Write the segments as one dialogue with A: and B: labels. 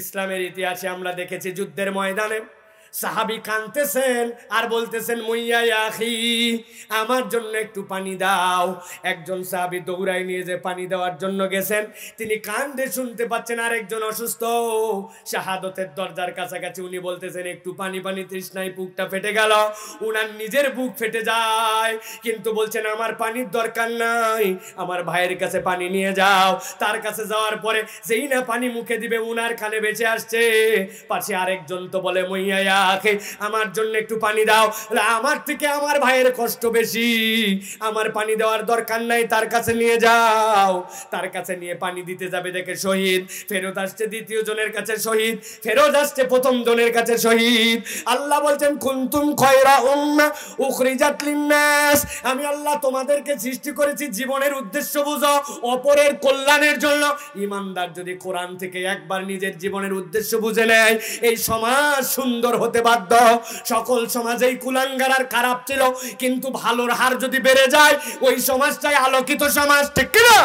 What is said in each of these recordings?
A: ইসলামের ইতিহাসে আমরা দেখেছি যুদ্ধের ময়দানে সাহাবি কাঁদতেছেন আর বলতেছেন মুইয়া আখি আমার জন্য একটু পানি দাও একজন সাহাবি দৌড়াই নিয়ে যে পানি দেওয়ার জন্য গেছেন তিনি কান্দে শুনতে পাচ্ছেন আরেকজন অসুস্থ শাহাদতের দরজার কাছাকাছি উনি বলতেছেন একটু পানি পানি তৃষ্ণায় বুকটা ফেটে গেল উনার নিজের বুক ফেটে যায় কিন্তু বলছেন আমার পানির দরকার নাই আমার ভাইয়ের কাছে পানি নিয়ে যাও তার কাছে যাওয়ার পরে যেই না পানি মুখে দিবে উনার খানে বেঁচে আসছে পাশে আরেকজন তো বলে মইয়া রাখে আমার জন্য একটু পানি দাও আমার থেকে আমার ভাইয়ের কষ্ট বেশি আমার পানি দেওয়ার দরকার নাই তার কাছে নিয়ে যাও তার কাছে নিয়ে পানি দিতে যাবে দেখে শহীদ ফেরত আসছে দ্বিতীয় জনের কাছে শহীদ ফেরত আসছে প্রথম জনের কাছে শহীদ আল্লাহ বলছেন কুন্তুম খয়রা উম্মা উখরিজাত লিন্নাস আমি আল্লাহ তোমাদেরকে সৃষ্টি করেছি জীবনের উদ্দেশ্য বুঝো অপরের কল্যাণের জন্য ইমানদার যদি কোরআন থেকে একবার নিজের জীবনের উদ্দেশ্য বুঝে নেয় এই সমাজ সুন্দর হতে হতে বাধ্য সকল সমাজেই কুলাঙ্গার আর খারাপ ছিল কিন্তু ভালোর হার যদি বেড়ে যায় ওই সমাজটাই আলোকিত সমাজ ঠিক কিনা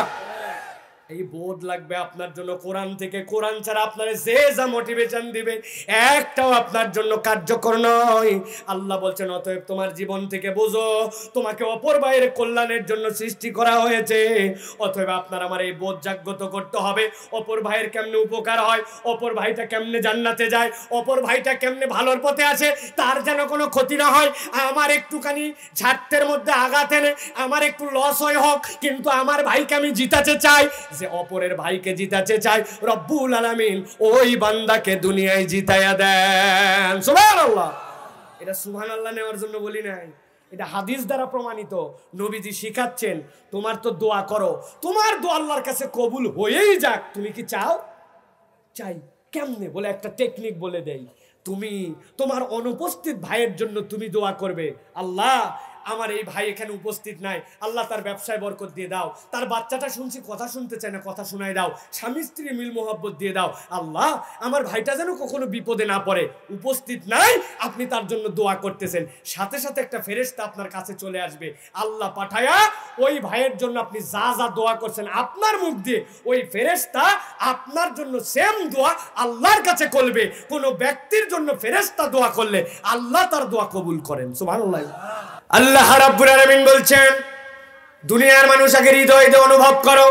A: এই বোধ লাগবে আপনার জন্য কোরআন থেকে কোরআন ছাড়া আপনার যে যা মোটিভেশন দিবে একটাও আপনার জন্য কার্যকর নয় আল্লাহ বলছেন অতএব তোমার জীবন থেকে বোঝো তোমাকে অপর বাইরে কল্যাণের জন্য সৃষ্টি করা হয়েছে অতএব আপনার আমার এই বোধ জাগ্রত করতে হবে অপর ভাইয়ের কেমনে উপকার হয় অপর ভাইটা কেমনে জান্নাতে যায় অপর ভাইটা কেমনে ভালোর পথে আছে তার যেন কোনো ক্ষতি না হয় আমার একটুখানি স্বার্থের মধ্যে আঘাত এনে আমার একটু লস হয় হোক কিন্তু আমার ভাইকে আমি জিতাতে চাই সে অপরের ভাইকে জিতাতে চায় রব্বুল আলামিন ওই বান্দাকে দুনিয়ায় জিতাইয়া দেন সুবহানাল্লাহ এটা সুবহানাল্লাহ নেওয়ার জন্য বলি নাই এটা হাদিস দ্বারা প্রমাণিত নবীজি শিখাচ্ছেন তোমার তো দোয়া করো তোমার দোয়া আল্লাহর কাছে কবুল হয়েই যাক তুমি কি চাও চাই কেমনে বলে একটা টেকনিক বলে দেই তুমি তোমার অনুপস্থিত ভাইয়ের জন্য তুমি দোয়া করবে আল্লাহ আমার এই ভাই এখানে উপস্থিত নাই আল্লাহ তার ব্যবসায় বরকত দিয়ে দাও তার বাচ্চাটা শুনছি কথা শুনতে চায় না কথা শোনায় দাও স্বামী স্ত্রী মিল মোহব্বত দিয়ে দাও আল্লাহ আমার ভাইটা যেন কখনো বিপদে না পড়ে উপস্থিত নাই আপনি তার জন্য দোয়া করতেছেন সাথে সাথে একটা ফেরেস্তা আপনার কাছে চলে আসবে আল্লাহ পাঠায়া ওই ভাইয়ের জন্য আপনি যা যা দোয়া করছেন আপনার মুখ দিয়ে ওই ফেরেস্তা আপনার জন্য সেম দোয়া আল্লাহর কাছে করবে কোনো ব্যক্তির জন্য ফেরেস্তা দোয়া করলে আল্লাহ তার দোয়া কবুল করেন সুবহানাল্লাহ আল্লাহ রব্বুল আলমিন বলছেন দুনিয়ার মানুষ আগে হৃদয় অনুভব করো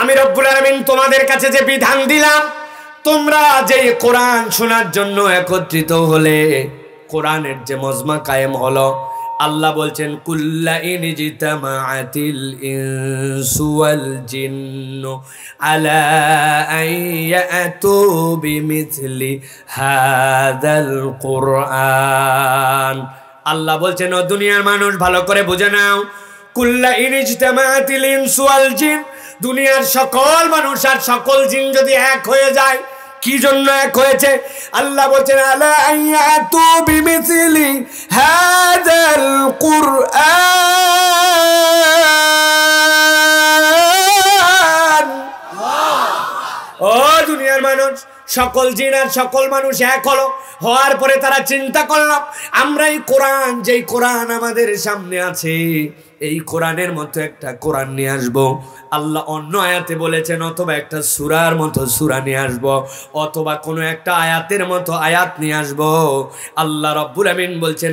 A: আমি রব্বুল আলমিন তোমাদের কাছে যে বিধান দিলাম তোমরা যে কোরআন শোনার জন্য একত্রিত হলে কোরআনের যে মজমা কায়েম হলো আল্লাহ বলছেন কুল্লা আলা আল্লাহ বলছেন ও দুনিয়ার মানুষ ভালো করে বুঝে নাও কুল্লা ইনিজতামাতিল জিন দুনিয়ার সকল মানুষ আর সকল জিন যদি এক হয়ে যায় কি জন্য এক হয়েছে আল্লাহ বলছেন ও দুনিয়ার মানুষ সকল জিন আর সকল মানুষ এক হলো হওয়ার পরে তারা চিন্তা করলাম আমরা এই কোরআন যেই কোরআন আমাদের সামনে আছে এই কোরআনের মতো একটা কোরআন নিয়ে আসবো আল্লাহ অন্য আয়াতে বলেছেন অথবা একটা সুরার মতো সুরা নিয়ে আসবো অথবা কোনো একটা আয়াতের মতো আয়াত নিয়ে আসবো আল্লাহ রব্বুর আমিন বলছেন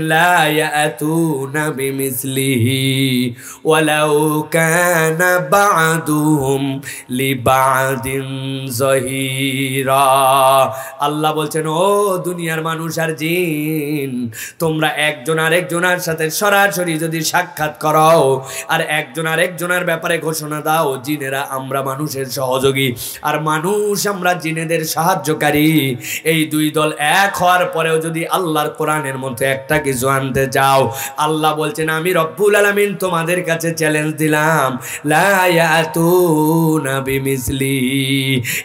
A: আল্লাহ বলছেন ও দুনিয়ার মানুষ আর জিন তোমরা একজন আরেকজনের সাথে সরাসরি যদি সাক্ষাৎ করো দাও আর একজন আর একজনের ব্যাপারে ঘোষণা দাও জিনেরা আমরা মানুষের সহযোগী আর মানুষ আমরা জিনেদের সাহায্যকারী এই দুই দল এক হওয়ার পরেও যদি আল্লাহর কোরআনের মধ্যে একটা কিছু আনতে চাও আল্লাহ বলছেন আমি রব্বুল আলমিন তোমাদের কাছে চ্যালেঞ্জ দিলাম বিমিসলি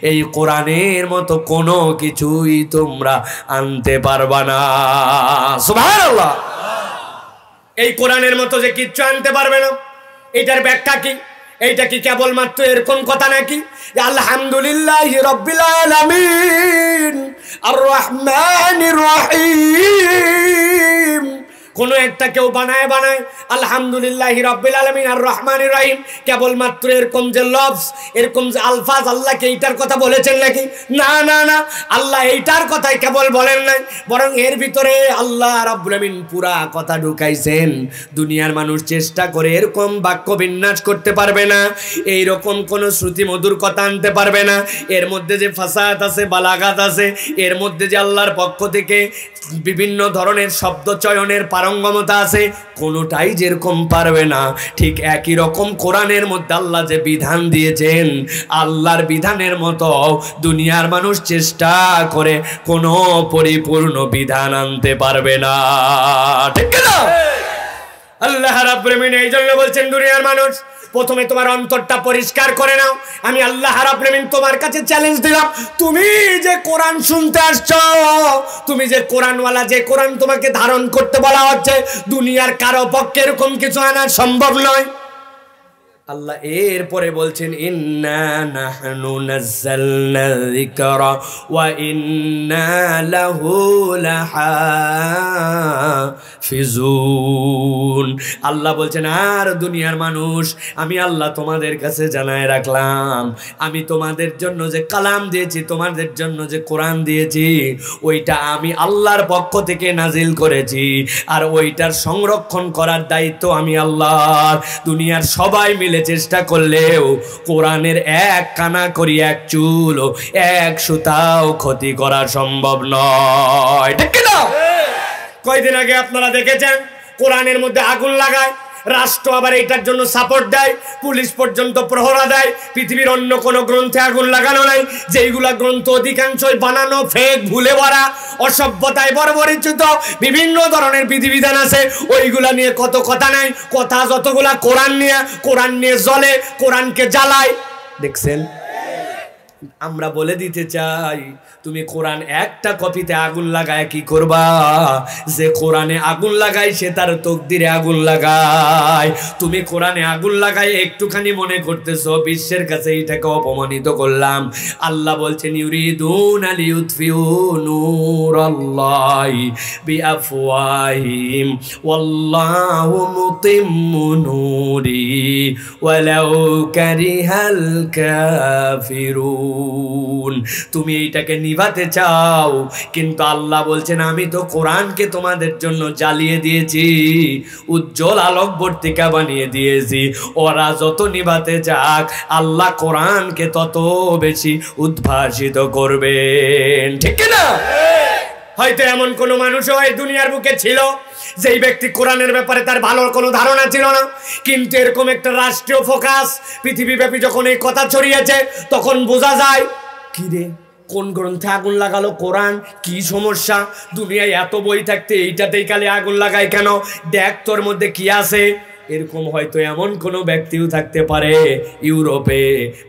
A: এই কোরআনের মতো কোনো কিছুই তোমরা আনতে পারবা না আল্লাহ এই কোরআনের মতো যে কিচ্ছু আনতে পারবে না এটার ব্যাখ্যা কি এইটা কি কেবলমাত্র এরকম কথা নাকি আলহামদুলিল্লাহ রব্বিল আর রহমান রহিম কোনো একটা কেউ বানায় বানায় আলহামদুলিল্লাহ রব্বিল আলমিন আর রহমান রাহিম কেবলমাত্র এরকম যে লভস এরকম যে আলফাজ আল্লাহকে এইটার কথা বলেছেন নাকি না না না আল্লাহ এইটার কথাই কেবল বলেন নাই বরং এর ভিতরে আল্লাহ রব্বুল আলমিন পুরা কথা ঢুকাইছেন দুনিয়ার মানুষ চেষ্টা করে এরকম বাক্য বিন্যাস করতে পারবে না এই রকম কোনো শ্রুতি মধুর কথা আনতে পারবে না এর মধ্যে যে ফাসাদ আছে বালাঘাত আছে এর মধ্যে যে আল্লাহর পক্ষ থেকে বিভিন্ন ধরনের শব্দ চয়নের পারঙ্গমতা আছে কোনোটাই যেরকম পারবে না ঠিক একই রকম কোরআনের মধ্যে আল্লাহ যে বিধান দিয়েছেন আল্লাহর বিধানের মতো দুনিয়ার মানুষ চেষ্টা করে কোনো পরিপূর্ণ বিধান আনতে পারবে না ঠিক না আল্লাহ রাব্বুল আলামিন এই জন্য বলছেন দুনিয়ার মানুষ প্রথমে তোমার অন্তরটা পরিষ্কার করে নাও আমি আল্লাহ রাবলেমিন তোমার কাছে চ্যালেঞ্জ দিলাম তুমি যে কোরআন শুনতে আসছ তুমি যে কোরআনওয়ালা যে কোরআন তোমাকে ধারণ করতে বলা হচ্ছে দুনিয়ার কারো পক্ষে এরকম কিছু আনা সম্ভব নয় আল্লাহ এরপরে বলছেন ওয়া ইন্না আল্লাহ বলছেন আর দুনিয়ার মানুষ আমি আল্লাহ তোমাদের কাছে জানায় রাখলাম আমি তোমাদের জন্য যে কালাম দিয়েছি তোমাদের জন্য যে কোরআন দিয়েছি ওইটা আমি আল্লাহর পক্ষ থেকে নাজিল করেছি আর ওইটার সংরক্ষণ করার দায়িত্ব আমি আল্লাহর দুনিয়ার সবাই মিলে চেষ্টা করলেও কোরআনের এক কানা করি এক চুল এক সুতাও ক্ষতি করা সম্ভব নয় ঠিক হ্যাঁ। কয়দিন আগে আপনারা দেখেছেন কোরআনের মধ্যে আগুন লাগায় রাষ্ট্র আবার এটার জন্য সাপোর্ট দেয় পুলিশ পর্যন্ত প্রহরা দেয় পৃথিবীর অন্য কোনো গ্রন্থে আগুন লাগানো নাই যেইগুলা গ্রন্থ অধিকাংশই বানানো ফেক ভুলে ভরা অসভ্যতায় বরবরিচিত বিভিন্ন ধরনের বিধিবিধান আছে ওইগুলা নিয়ে কত কথা নাই কথা যতগুলা কোরআন নিয়ে কোরআন নিয়ে জলে কোরআনকে জ্বালায় দেখছেন আমরা বলে দিতে চাই তুমি কোরআন একটা কপিতে আগুন লাগায় কি করবা যে কোরআনে আগুন লাগায় সে তার তকদিরে আগুন লাগায় তুমি কোরআনে আগুন লাগায় একটুখানি মনে করতেছ বিশ্বের কাছে এটাকে অপমানিত করলাম আল্লাহ বলছেন ইউরিদুন আলিউতফিউ নূর আল্লাহ বিআফওয়াহিম ওয়াল্লাহু মুতিম্মু তুমি এইটাকে নিভাতে চাও কিন্তু আল্লাহ বলছেন আমি তো কোরআনকে তোমাদের জন্য জ্বালিয়ে দিয়েছি উজ্জ্বল আলোকবর্তিকা বানিয়ে দিয়েছি ওরা যত নিভাতে যাক আল্লাহ কোরআনকে তত বেশি উদ্ভাসিত করবেন ঠিক না হয়তো এমন কোনো মানুষও এই দুনিয়ার বুকে ছিল যেই ব্যক্তি কোরআনের ব্যাপারে তার ভালো কোনো ধারণা ছিল না কিন্তু এরকম একটা রাষ্ট্রীয় ফোকাস পৃথিবীব্যাপী যখন এই কথা ছড়িয়েছে তখন বোঝা যায় কিরে কোন গ্রন্থে আগুন লাগালো কোরআন কি সমস্যা দুনিয়ায় এত বই থাকতে এইটাতেই কালে আগুন লাগায় কেন দেখ তোর মধ্যে কি আছে এরকম হয়তো এমন কোনো ব্যক্তিও থাকতে পারে ইউরোপে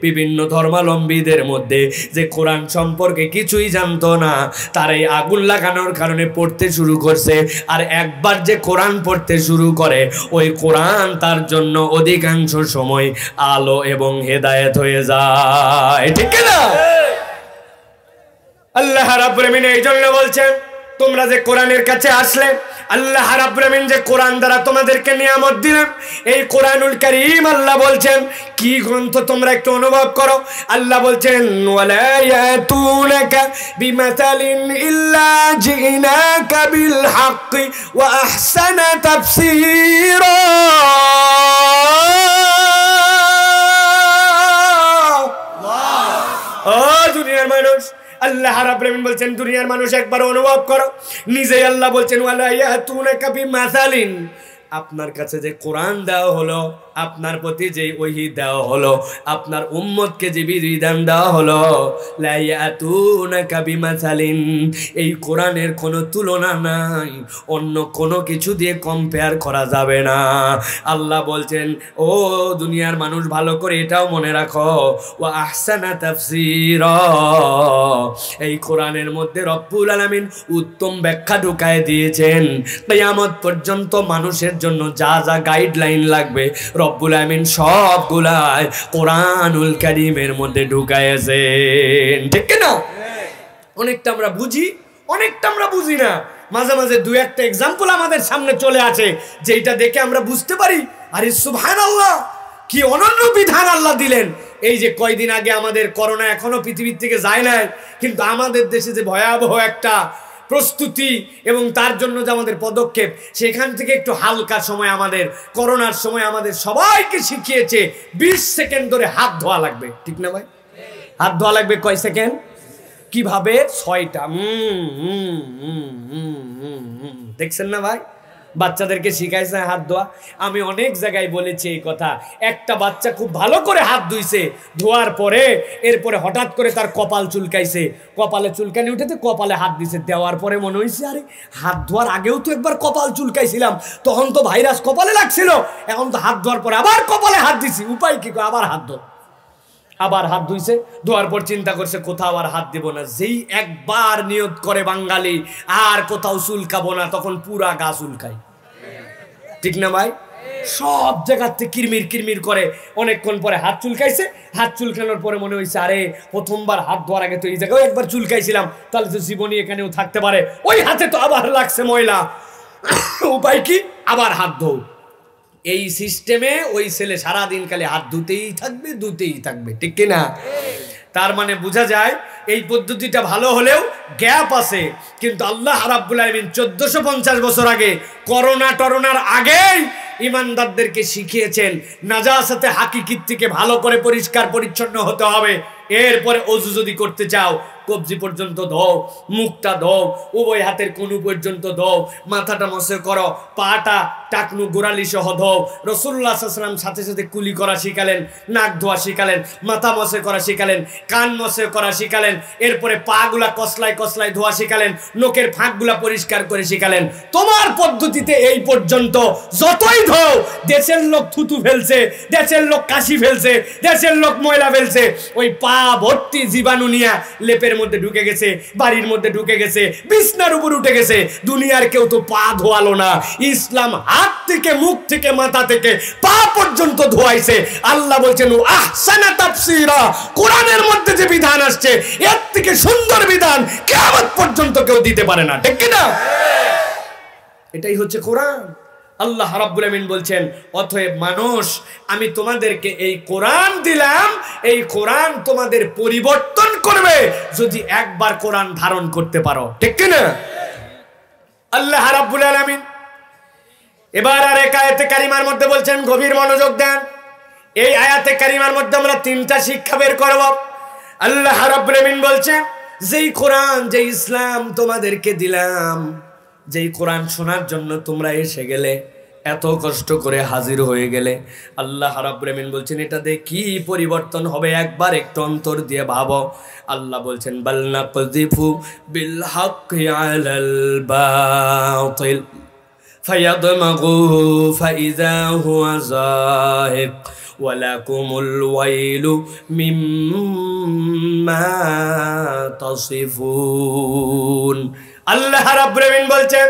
A: বিভিন্ন ধর্মালম্বীদের মধ্যে যে কোরআন সম্পর্কে কিছুই জানতো না তার এই আগুন লাগানোর কারণে পড়তে শুরু করছে আর একবার যে কোরআন পড়তে শুরু করে ওই কোরআন তার জন্য অধিকাংশ সময় আলো এবং হেদায়েত হয়ে যায় ঠিক না হ্যাঁ। আল্লাহ রাব্বুল আলামিন এই জন্য বলছেন তোমরা যে কোরআনের কাছে আসলে আল্লাহ রাব্রামিন যে কোরআন দ্বারা তোমাদেরকে নিয়ামত দিলেন এই কোরআনুল করিম আল্লাহ বলছেন কি গ্রন্থ তোমরা একটু অনুভব করো আল্লাহ বলছেন মানুষ আল্লাহ রাবিন বলছেন দুনিয়ার মানুষ একবার অনুভব করো নিজেই আল্লাহ বলছেন আপনার কাছে যে কোরআন দেওয়া হলো আপনার প্রতি যে ওহি দেওয়া হলো আপনার উম্মতকে যে বিধান দেওয়া হলো বিমাসালিন এই কোরআনের কোনো তুলনা নাই অন্য কোনো কিছু দিয়ে কম্পেয়ার করা যাবে না আল্লাহ বলছেন ও দুনিয়ার মানুষ ভালো করে এটাও মনে রাখো ও আহসানা তাফসির এই কোরআনের মধ্যে রব্বুল আলমিন উত্তম ব্যাখ্যা ঢুকায় দিয়েছেন কেয়ামত পর্যন্ত মানুষের জন্য যা যা গাইডলাইন লাগবে রব্বুল আমিন সবগুলাই কোরআনুল কারিমের মধ্যে ঢুকাইছেন ঠিক না অনেকটা আমরা বুঝি অনেকটা আমরা বুঝি না মাঝে মাঝে দু একটা এক্সাম্পল আমাদের সামনে চলে আসে যেটা দেখে আমরা বুঝতে পারি আরে সুভান আল্লাহ কি অনন্য বিধান আল্লাহ দিলেন এই যে কয়দিন আগে আমাদের করোনা এখনো পৃথিবীর থেকে যায় নাই কিন্তু আমাদের দেশে যে ভয়াবহ একটা প্রস্তুতি এবং তার জন্য যে আমাদের পদক্ষেপ সেখান থেকে একটু হালকা সময় আমাদের করোনার সময় আমাদের সবাইকে শিখিয়েছে ২০ সেকেন্ড ধরে হাত ধোয়া লাগবে ঠিক না ভাই হাত ধোয়া লাগবে কয় সেকেন্ড কিভাবে ছয়টা দেখছেন না ভাই বাচ্চাদেরকে শিখাইছে হাত ধোয়া আমি অনেক জায়গায় বলেছি এই কথা একটা বাচ্চা খুব ভালো করে হাত ধুইছে ধোয়ার পরে এরপরে হঠাৎ করে তার কপাল চুলকাইছে কপালে চুলকানি উঠেতে কপালে হাত দিছে দেওয়ার পরে মনে হয়েছে আরে হাত ধোয়ার আগেও তো একবার কপাল চুলকাইছিলাম তখন তো ভাইরাস কপালে লাগছিল এখন তো হাত ধোয়ার পরে আবার কপালে হাত দিছি উপায় কি আবার হাত ধোয়া আবার হাত ধুইছে ধোয়ার পর চিন্তা করছে কোথাও আর হাত দেব না যেই একবার নিয়ত করে বাঙালি আর কোথাও চুলকাবো না তখন পুরা গা চুলকায় ঠিক না ভাই সব জায়গাতে কিরমির কিরমির করে অনেকক্ষণ পরে হাত চুলকাইছে হাত চুলকানোর পরে মনে হয়েছে আরে প্রথমবার হাত ধোয়ার আগে তো এই জায়গায় একবার চুলকাইছিলাম তাহলে তো জীবনী এখানেও থাকতে পারে ওই হাতে তো আবার লাগছে ময়লা উপায় কি আবার হাত ধোয় এই সিস্টেমে ওই ছেলে সারাদিন খালি হাত ধুতেই থাকবে ধুতেই থাকবে ঠিক না তার মানে বোঝা যায় এই পদ্ধতিটা ভালো হলেও গ্যাপ আছে কিন্তু আল্লাহ হারাবুল আলমিন চোদ্দশো পঞ্চাশ বছর আগে করোনা টরোনার আগেই ইমানদারদেরকে শিখিয়েছেন সাথে হাকি কীর্তিকে ভালো করে পরিষ্কার পরিচ্ছন্ন হতে হবে এরপরে অজু যদি করতে চাও কবজি পর্যন্ত ধোও মুখটা দাও উভয় হাতের কনু পর্যন্ত ধোও মাথাটা মশে করো পাটা টাকনু গোড়ালি সহ ধোও রসুল্লাহ সাল্লাম সাথে সাথে কুলি করা শিখালেন নাক ধোয়া শিখালেন মাথা মশে করা শিখালেন কান মশে করা শিখালেন এরপরে পাগুলা কসলায় কসলায় ধোয়া শিখালেন নোকের ফাঁকগুলা পরিষ্কার করে শিখালেন তোমার পদ্ধতিতে এই পর্যন্ত যতই ধোও দেশের লোক থুতু ফেলছে দেশের লোক কাশি ফেলছে দেশের লোক ময়লা ফেলছে ওই পা পা ভর্তি জীবাণু নিয়ে লেপের মধ্যে ঢুকে গেছে বাড়ির মধ্যে ঢুকে গেছে বিছনার উপর উঠে গেছে দুনিয়ার কেউ তো পা ধোয়ালো না ইসলাম হাত থেকে মুখ থেকে মাথা থেকে পা পর্যন্ত ধোয়াইছে আল্লাহ বলছেন আহসানা তাফসিরা কোরআনের মধ্যে যে বিধান আসছে এর থেকে সুন্দর বিধান কেমন পর্যন্ত কেউ দিতে পারে না ঠিক কিনা হ্যাঁ। এটাই হচ্ছে কোরআন আল্লাহ রাব্বুল আমিন বলছেন অতএব মানুষ আমি তোমাদেরকে এই কোরআন দিলাম এই কোরআন তোমাদের পরিবর্তন করবে যদি একবার কোরআন ধারণ করতে পারো ঠিক না আল্লাহ রাব্বুল আলামিন এবার আর এক আয়াতে কারিমার মধ্যে বলছেন গভীর মনোযোগ দেন এই আয়াতে কারিমার মধ্যে আমরা তিনটা শিক্ষা বের করব আল্লাহ রাব্বুল আমিন বলছেন যেই কোরআন যে ইসলাম তোমাদেরকে দিলাম যেই কোরআন শোনার জন্য তোমরা এসে গেলে এত কষ্ট করে হাজির হয়ে গেলে আল্লাহ রেমিন বলছেন এটাতে কি পরিবর্তন হবে একবার একটু অন্তর দিয়ে ভাবো আল্লাহ বলছেন বাল্লা কজিফু বিল হক আল্লাহ রাব্বুল বলছেন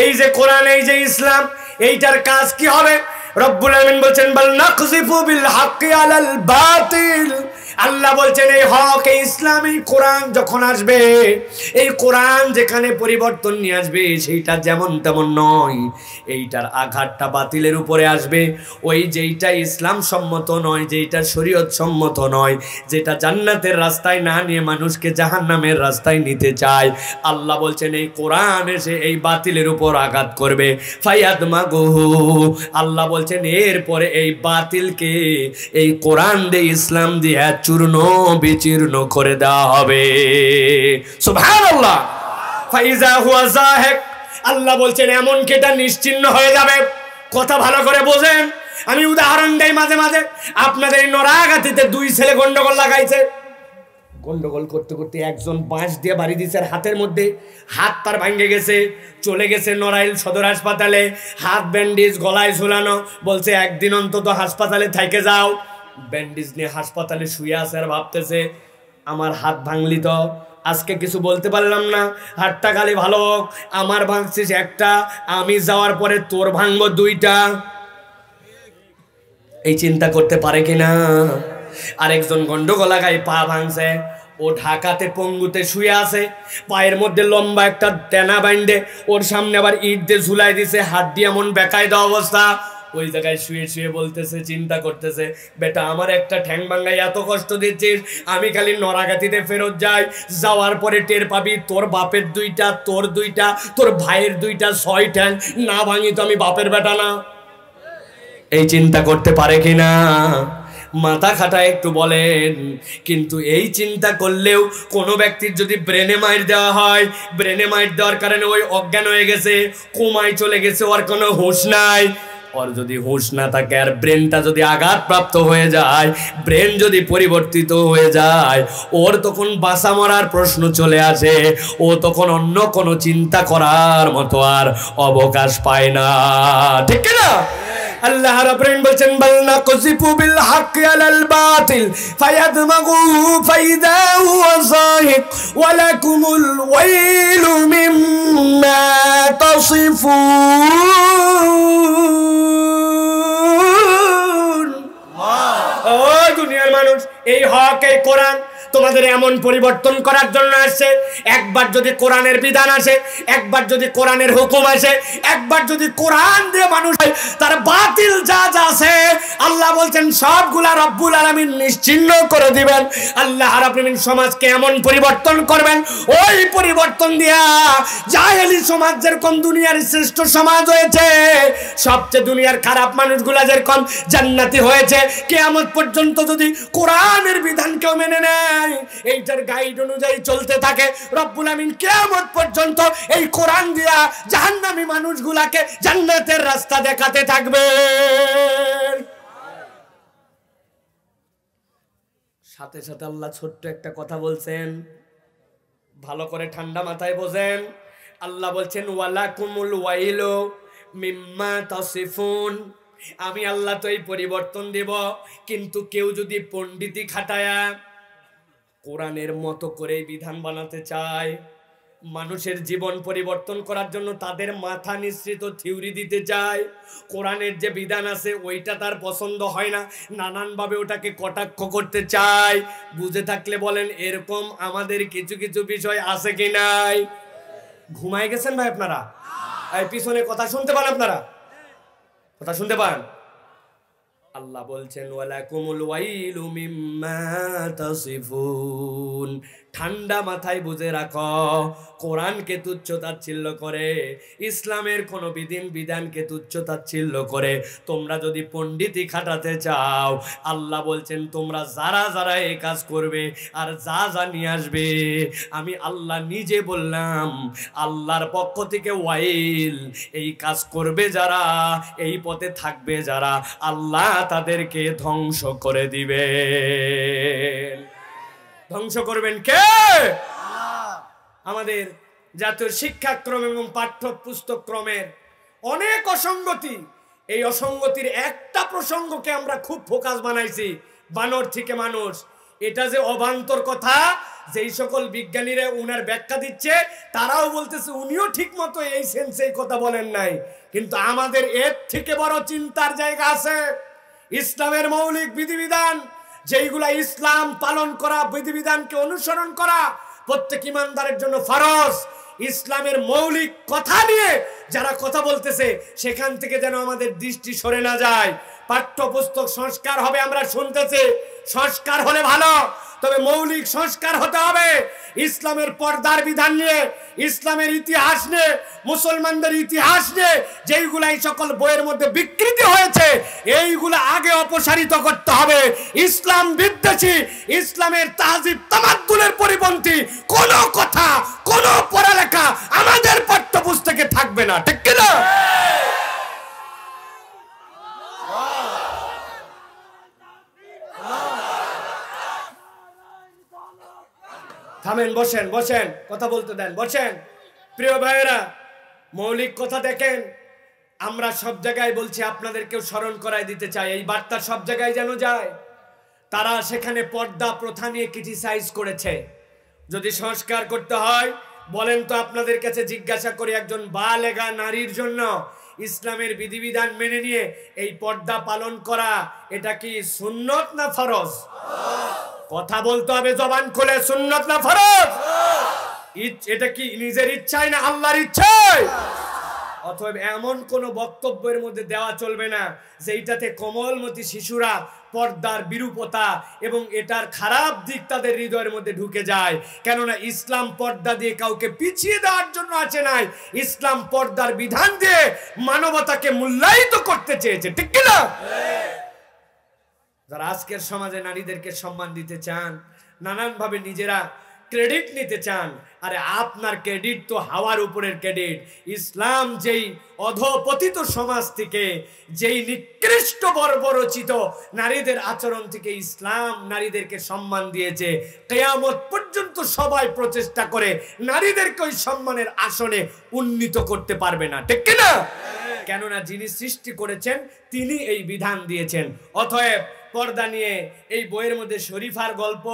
A: এই যে কোরআন এই যে ইসলাম এইটার কাজ কি হবে রব্বুল আলমিন বলছেন বল নকজিফু বিল হাকি আলাল বাতিল আল্লাহ বলছেন এই হক এই ইসলাম এই কোরআন যখন আসবে এই কোরআন যেখানে পরিবর্তন নিয়ে আসবে সেইটা যেমন তেমন নয় এইটার আঘাতটা বাতিলের উপরে আসবে ওই যেইটা ইসলাম সম্মত নয় যেইটা শরীয়ত সম্মত নয় যেটা জান্নাতের রাস্তায় না নিয়ে মানুষকে জাহান নামের রাস্তায় নিতে চায় আল্লাহ বলছেন এই কোরআন এসে এই বাতিলের উপর আঘাত করবে ফাইয়াদ মা গহু আল্লাহ বলছেন এরপরে এই বাতিলকে এই কোরআন দিয়ে ইসলাম দিয়ে চূর্ণ বিচীর্ণ করে দেওয়া হবে আল্লাহ বলছেন এমন কেটা নিশ্চিন্ন হয়ে যাবে কথা ভালো করে বোঝেন আমি উদাহরণ দেই মাঝে মাঝে আপনাদের এই নরাগাতিতে দুই ছেলে গন্ডগোল লাগাইছে গন্ডগোল করতে করতে একজন বাঁশ দিয়ে বাড়ি দিয়েছে হাতের মধ্যে হাত তার ভাঙে গেছে চলে গেছে নড়াইল সদর হাসপাতালে হাত ব্যান্ডেজ গলায় ঝুলানো বলছে একদিন অন্তত হাসপাতালে থাকে যাও ব্যান্ডেজ নিয়ে হাসপাতালে শুয়ে আছে আর ভাবতেছে আমার হাত ভাঙলি তো আজকে কিছু বলতে পারলাম না হাতটা খালি ভালো হোক আমার ভাঙছিস একটা আমি যাওয়ার পরে তোর ভাঙব দুইটা এই চিন্তা করতে পারে কিনা আরেকজন গায়ে পা ভাঙছে ও ঢাকাতে পঙ্গুতে শুয়ে আছে পায়ের মধ্যে লম্বা একটা ট্যানা বাইন্ডে ওর সামনে আবার ইট দিয়ে ঝুলাই দিছে হাত দিয়ে এমন বেকায় দেওয়া অবস্থা ওই জায়গায় শুয়ে শুয়ে বলতেছে চিন্তা করতেছে বেটা আমার একটা ঠ্যাং ভাঙ্গায় এত কষ্ট দিচ্ছিস আমি খালি নড়াগাতিতে ফেরত যাই যাওয়ার পরে টের পাবি তোর বাপের দুইটা তোর দুইটা তোর ভাইয়ের দুইটা ছয় ঠ্যাং না ভাঙি তো আমি বাপের বেটা না এই চিন্তা করতে পারে কি না মাথা খাটা একটু বলেন কিন্তু এই চিন্তা করলেও কোনো ব্যক্তির যদি ব্রেনে মাইর দেওয়া হয় ব্রেনে মাইর দেওয়ার কারণে ওই অজ্ঞান হয়ে গেছে কোমায় চলে গেছে ওর কোনো হোশ নাই ওর যদি হুশ না থাকে আর ব্রেনটা যদি আঘাতপ্রাপ্ত হয়ে যায় ব্রেন যদি পরিবর্তিত হয়ে যায় ওর তখন বাসা মরার প্রশ্ন চলে আসে ও তখন অন্য কোনো চিন্তা করার মতো আর অবকাশ পায় না ঠিক না الله رب بلشن بلنا قذف بالحق على الباطل فيدمغه فإذا هو صاهق ولكم الويل مما تصفون الله أوه دنيا المانوس اي حاك اي قرآن তোমাদের এমন পরিবর্তন করার জন্য আসছে একবার যদি কোরআনের বিধান আসে একবার যদি কোরআনের হুকুম আসে একবার যদি কোরআন দিয়ে মানুষ তার বাতিল যা যা আছে আল্লাহ বলছেন সবগুলা রব্বুল আলমিন নিশ্চিন্ন করে দিবেন আল্লাহ আলমিন সমাজকে এমন পরিবর্তন করবেন ওই পরিবর্তন দিয়া জাহেলি সমাজ যেরকম দুনিয়ার শ্রেষ্ঠ সমাজ হয়েছে সবচেয়ে দুনিয়ার খারাপ মানুষগুলা যেরকম জান্নাতি হয়েছে কেয়ামত পর্যন্ত যদি কোরআনের বিধান কেউ মেনে নেয় নাই এইটার গাইড অনুযায়ী চলতে থাকে রব্বুল আমিন কেমন পর্যন্ত এই কোরআন দিয়া জাহান্নামি মানুষগুলাকে জান্নাতের রাস্তা দেখাতে থাকবে সাথে সাথে আল্লাহ ছোট্ট একটা কথা বলছেন ভালো করে ঠান্ডা মাথায় বোঝেন আল্লাহ বলছেন ওয়ালা কুমুল ওয়াইলো মিম্মা তসিফুন আমি আল্লাহ তো এই পরিবর্তন দেব কিন্তু কেউ যদি পণ্ডিতি খাটায়া কোরআনের মতো করেই বিধান বানাতে চায় মানুষের জীবন পরিবর্তন করার জন্য তাদের মাথা নিঃসৃত থিওরি দিতে চায় কোরআনের যে বিধান আছে ওইটা তার পছন্দ হয় না নানানভাবে ওটাকে কটাক্ষ করতে চায় বুঝে থাকলে বলেন এরকম আমাদের কিছু কিছু বিষয় আছে কি নাই ঘুমায় গেছেন ভাই আপনারা পিছনে কথা শুনতে পান আপনারা কথা শুনতে পান الله بولتن ولكم الويل مما تصفون ঠান্ডা মাথায় বুঝে রাখ কোরআনকে তুচ্ছ তাচ্ছিল্য করে ইসলামের কোনো বিধিন বিধানকে তুচ্ছ তাচ্ছিল্য করে তোমরা যদি পণ্ডিতই খাটাতে চাও আল্লাহ বলছেন তোমরা যারা যারা এই কাজ করবে আর যা যা নিয়ে আসবে আমি আল্লাহ নিজে বললাম আল্লাহর পক্ষ থেকে ওয়াইল এই কাজ করবে যারা এই পথে থাকবে যারা আল্লাহ তাদেরকে ধ্বংস করে দিবে ধ্বংস করবেন কে আমাদের জাতীয় শিক্ষাক্রম এবং পাঠ্যপুস্তক্রমের অনেক অসঙ্গতি এই অসঙ্গতির একটা প্রসঙ্গকে আমরা খুব ফোকাস বানাইছি বানর থেকে মানুষ এটা যে অবান্তর কথা যেই সকল বিজ্ঞানীরা উনার ব্যাখ্যা দিচ্ছে তারাও বলতেছে উনিও ঠিক মতো এই সেন্সে কথা বলেন নাই কিন্তু আমাদের এর থেকে বড় চিন্তার জায়গা আছে ইসলামের মৌলিক বিধিবিধান যেইগুলা ইসলাম পালন করা বিধিবিধানকে অনুসরণ করা প্রত্যেক ইমানদারের জন্য ফরজ ইসলামের মৌলিক কথা নিয়ে যারা কথা বলতেছে সেখান থেকে যেন আমাদের দৃষ্টি সরে না যায় পাঠ্যপুস্তক সংস্কার হবে আমরা শুনতেছি সংস্কার হলে ভালো তবে মৌলিক সংস্কার হতে হবে ইসলামের পর্দার বিধান নিয়ে ইসলামের ইতিহাস নিয়ে মুসলমানদের ইতিহাস নিয়ে যেইগুলা এই সকল বইয়ের মধ্যে বিকৃতি হয়েছে এইগুলো আগে অপসারিত করতে হবে ইসলাম বিদ্বেষী ইসলামের তাহজিব তামাদ্দুলের পরিপন্থী কোনো কথা কোন পড়ালেখা আমাদের পাঠ্যপুস্তকে থাকবে না ঠিক কিনা থামেন বসেন বসেন কথা বলতে দেন বসেন প্রিয় ভাইয়েরা মৌলিক কথা দেখেন আমরা সব জায়গায় বলছি আপনাদেরকেও স্মরণ করায় দিতে চাই এই বার্তা সব জায়গায় যেন যায় তারা সেখানে পর্দা প্রথা নিয়ে ক্রিটিসাইজ করেছে যদি সংস্কার করতে হয় বলেন তো আপনাদের কাছে জিজ্ঞাসা করি একজন বালেগা নারীর জন্য ইসলামের বিধিবিধান মেনে নিয়ে এই পর্দা পালন করা এটা কি সুন্নত না ফরজ কথা বলতে হবে জবান খুলে সুন্নত না ফরজ এটা কি নিজের ইচ্ছায় না আল্লাহর ইচ্ছায় অথবা এমন কোন বক্তব্যের মধ্যে দেওয়া চলবে না এইটাতে কোমলমতি শিশুরা পর্দার বিরূপতা এবং এটার খারাপ দিক তাদের হৃদয়ের মধ্যে ঢুকে যায় কেননা ইসলাম পর্দা দিয়ে কাউকে পিছিয়ে দেওয়ার জন্য আছে নাই ইসলাম পর্দার বিধান দিয়ে মানবতাকে মূল্যায়িত করতে চেয়েছে ঠিক কিনা যারা আজকের সমাজে নারীদেরকে সম্মান দিতে চান নানানভাবে নিজেরা ক্রেডিট নিতে চান আরে আপনার ক্রেডিট তো হাওয়ার উপরের ক্রেডিট ইসলাম যেই অধপতিত সমাজ থেকে যেই নিকৃষ্ট বর্বরচিত নারীদের আচরণ থেকে ইসলাম নারীদেরকে সম্মান দিয়েছে কেয়ামত পর্যন্ত সবাই প্রচেষ্টা করে নারীদেরকে ওই সম্মানের আসনে উন্নীত করতে পারবে না ঠিক না কেননা যিনি সৃষ্টি করেছেন তিনি এই বিধান দিয়েছেন অতএব পর্দা নিয়ে এই বইয়ের মধ্যে শরীফার গল্প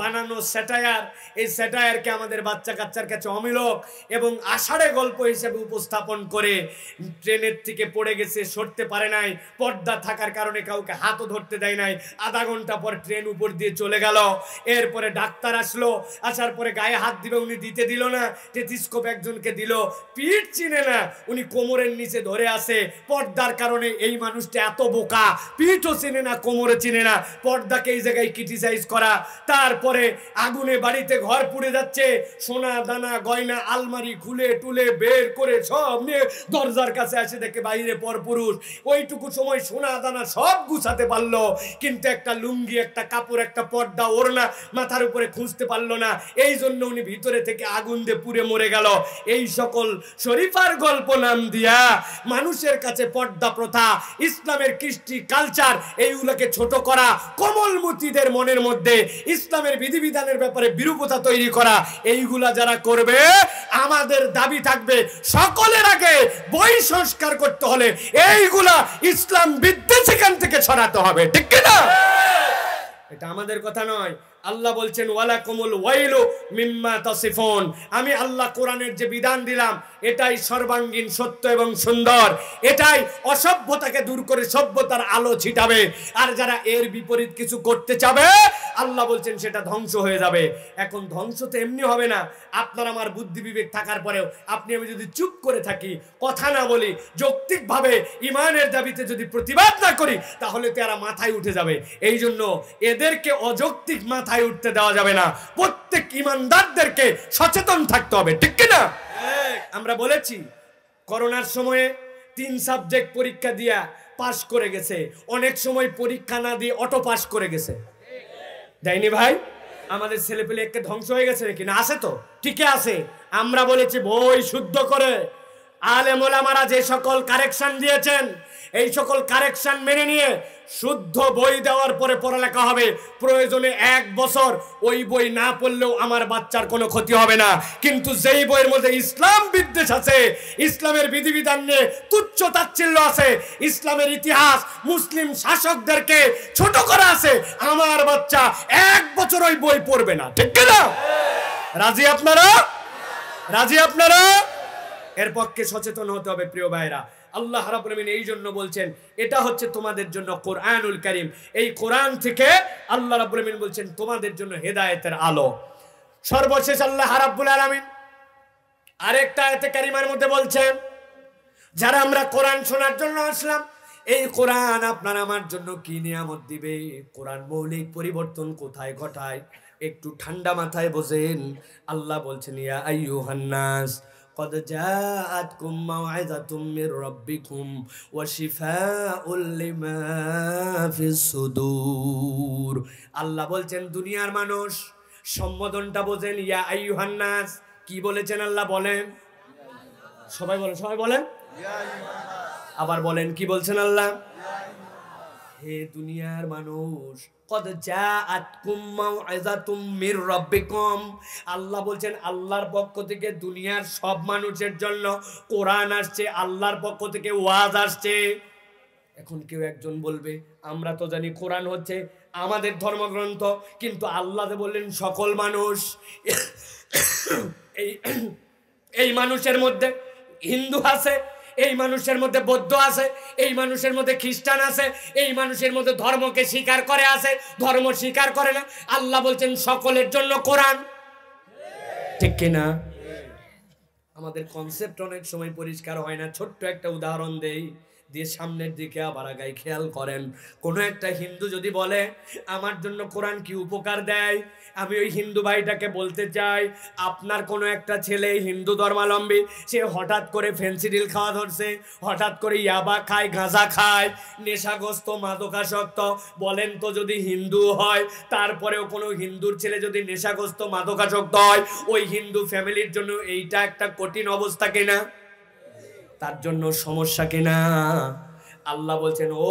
A: বানানো স্যাটায়ার এই স্যাটায়ারকে আমাদের বাচ্চা কাচ্চার কাছে অমিলক এবং আষাঢ়ে গল্প হিসেবে উপস্থাপন করে ট্রেনের থেকে পড়ে গেছে সরতে পারে নাই পর্দা থাকার কারণে কাউকে হাতও ধরতে দেয় নাই আধা ঘন্টা পর ট্রেন উপর দিয়ে চলে গেল এরপরে ডাক্তার আসলো আসার পরে গায়ে হাত দিবে উনি দিতে দিল না টেথিস্কোপ একজনকে দিল পিঠ চিনে না উনি কোমরের নিচে ধরে আসে পর্দার কারণে এই মানুষটা এত বোকা পিঠও চিনে না কোমরে চিনে না পর্দাকে এই জায়গায় ক্রিটিসাইজ করা তারপরে আগুনে বাড়িতে ঘর পুড়ে যাচ্ছে সোনা দানা গয়না আলমারি খুলে টুলে বের করে সব নিয়ে দরজার কাছে আসে দেখে বাইরে পরপুরুষ ওইটুকু সময় সোনা দানা সব গুছাতে পারলো কিন্তু একটা লুঙ্গি একটা কাপড় একটা পর্দা ওড়না মাথার উপরে খুঁজতে পারলো না এই জন্য উনি ভিতরে থেকে আগুন দিয়ে পুড়ে মরে গেল এই সকল শরীফার গল্প নাম দিয়া মানুষের কাছে পর্দা প্রথা ইসলামের কৃষ্টি কালচার এইগুলোকে ছোট করা কমলমতিদের মনের মধ্যে ইসলামের বিধিবিধানের ব্যাপারে বিরূপতা তৈরি করা এইগুলা যারা করবে আমাদের দাবি থাকবে সকলের আগে বই সংস্কার করতে হলে এইগুলা ইসলাম বিদ্বেষ সেখান থেকে ছড়াতে হবে ঠিক কিনা হ্যাঁ। এটা আমাদের কথা নয় আল্লাহ বলছেন ওয়ালা কুমুল ওয়াইলু মিম্মা তাসিফুন আমি আল্লাহ কোরআনের যে বিধান দিলাম এটাই সর্বাঙ্গীন সত্য এবং সুন্দর এটাই অসভ্যতাকে দূর করে সভ্যতার আলো ছিটাবে আর যারা এর বিপরীত কিছু করতে চাবে আল্লাহ বলছেন সেটা ধ্বংস হয়ে যাবে এখন ধ্বংস তো এমনি হবে না আপনার আমার বুদ্ধি বিবেক থাকার পরেও আপনি আমি যদি চুপ করে থাকি কথা না বলি যৌক্তিকভাবে ইমানের দাবিতে যদি প্রতিবাদ না করি তাহলে তো এরা মাথায় উঠে যাবে এই জন্য এদেরকে অযৌক্তিক মাথায় মাথায় উঠতে দেওয়া যাবে না প্রত্যেক ইমানদারদেরকে সচেতন থাকতে হবে ঠিক কিনা আমরা বলেছি করোনার সময়ে তিন সাবজেক্ট পরীক্ষা দিয়া পাশ করে গেছে অনেক সময় পরীক্ষা না দিয়ে অটো পাস করে গেছে দেয়নি ভাই আমাদের ছেলেপেলে পেলে ধ্বংস হয়ে গেছে নাকি না আছে তো ঠিকই আছে আমরা বলেছি বই শুদ্ধ করে আলেমোলামারা যে সকল কারেকশন দিয়েছেন এই সকল কারেকশন মেনে নিয়ে শুদ্ধ বই দেওয়ার পরে পড়ালেখা হবে প্রয়োজনে এক বছর ওই বই না পড়লেও আমার বাচ্চার কোনো ক্ষতি হবে না কিন্তু যেই বইয়ের মধ্যে ইসলাম বিদ্বেষ আছে ইসলামের বিধিবিধান নিয়ে তুচ্ছ তাচ্ছিল্য আছে ইসলামের ইতিহাস মুসলিম শাসকদেরকে ছোট করা আছে আমার বাচ্চা এক বছর ওই বই পড়বে না ঠিক না রাজি আপনারা রাজি আপনারা এর পক্ষে সচেতন হতে হবে প্রিয় ভাইরা আল্লাহ রাবুলমিন এই জন্য বলছেন এটা হচ্ছে তোমাদের জন্য কোরআনুল করিম এই কোরআন থেকে আল্লাহ রাবুলমিন বলছেন তোমাদের জন্য হেদায়েতের আলো সর্বশেষ আল্লাহ রাব্বুল আলমিন আরেকটা এতে কারিমার মধ্যে বলছেন যারা আমরা কোরআন শোনার জন্য আসলাম এই কোরআন আপনার আমার জন্য কি নিয়ামত দিবে কোরআন মৌলিক পরিবর্তন কোথায় ঘটায় একটু ঠান্ডা মাথায় বোঝেন আল্লাহ বলছেন ইয়া আইয়ুহান্নাস قد جاءتكم موعظة من ربكم وشفاء لما في الصدور الله বলছেন দুনিয়ার মানুষ সম্বোধনটা বোঝেন ইয়া আইয়ুহান নাস কি বলেছেন আল্লাহ বলেন সবাই বলেন সবাই বলেন আবার বলেন কি বলছেন আল্লাহ হে দুনিয়ার মানুষ কদ যা মির কম আল্লাহ বলছেন আল্লাহর পক্ষ থেকে দুনিয়ার সব মানুষের জন্য কোরআন আসছে আল্লাহর পক্ষ থেকে ওয়াজ আসছে এখন কেউ একজন বলবে আমরা তো জানি কোরআন হচ্ছে আমাদের ধর্মগ্রন্থ কিন্তু আল্লাহ বললেন সকল মানুষ এই এই মানুষের মধ্যে হিন্দু আছে এই মানুষের মধ্যে বৌদ্ধ আছে এই মানুষের মধ্যে খ্রিস্টান আছে এই মানুষের মধ্যে ধর্মকে স্বীকার করে আছে ধর্ম স্বীকার করে না আল্লাহ বলছেন সকলের জন্য কোরআন ঠিক কিনা আমাদের কনসেপ্ট অনেক সময় পরিষ্কার হয় না ছোট্ট একটা উদাহরণ দেই দিয়ে সামনের দিকে আবার আগায় খেয়াল করেন কোনো একটা হিন্দু যদি বলে আমার জন্য কোরআন কি উপকার দেয় আমি ওই হিন্দু ভাইটাকে বলতে চাই আপনার কোনো একটা ছেলে হিন্দু ধর্মালম্বী সে হঠাৎ করে ফেন্সিডিল খাওয়া ধরছে হঠাৎ করে ইয়াবা খায় গাঁজা খায় নেশাগ্রস্ত মাদকাসক্ত বলেন তো যদি হিন্দু হয় তারপরেও কোনো হিন্দুর ছেলে যদি নেশাগ্রস্ত মাদকাসক্ত হয় ওই হিন্দু ফ্যামিলির জন্য এইটা একটা কঠিন অবস্থা কিনা তার জন্য সমস্যা কিনা আল্লাহ বলছেন ও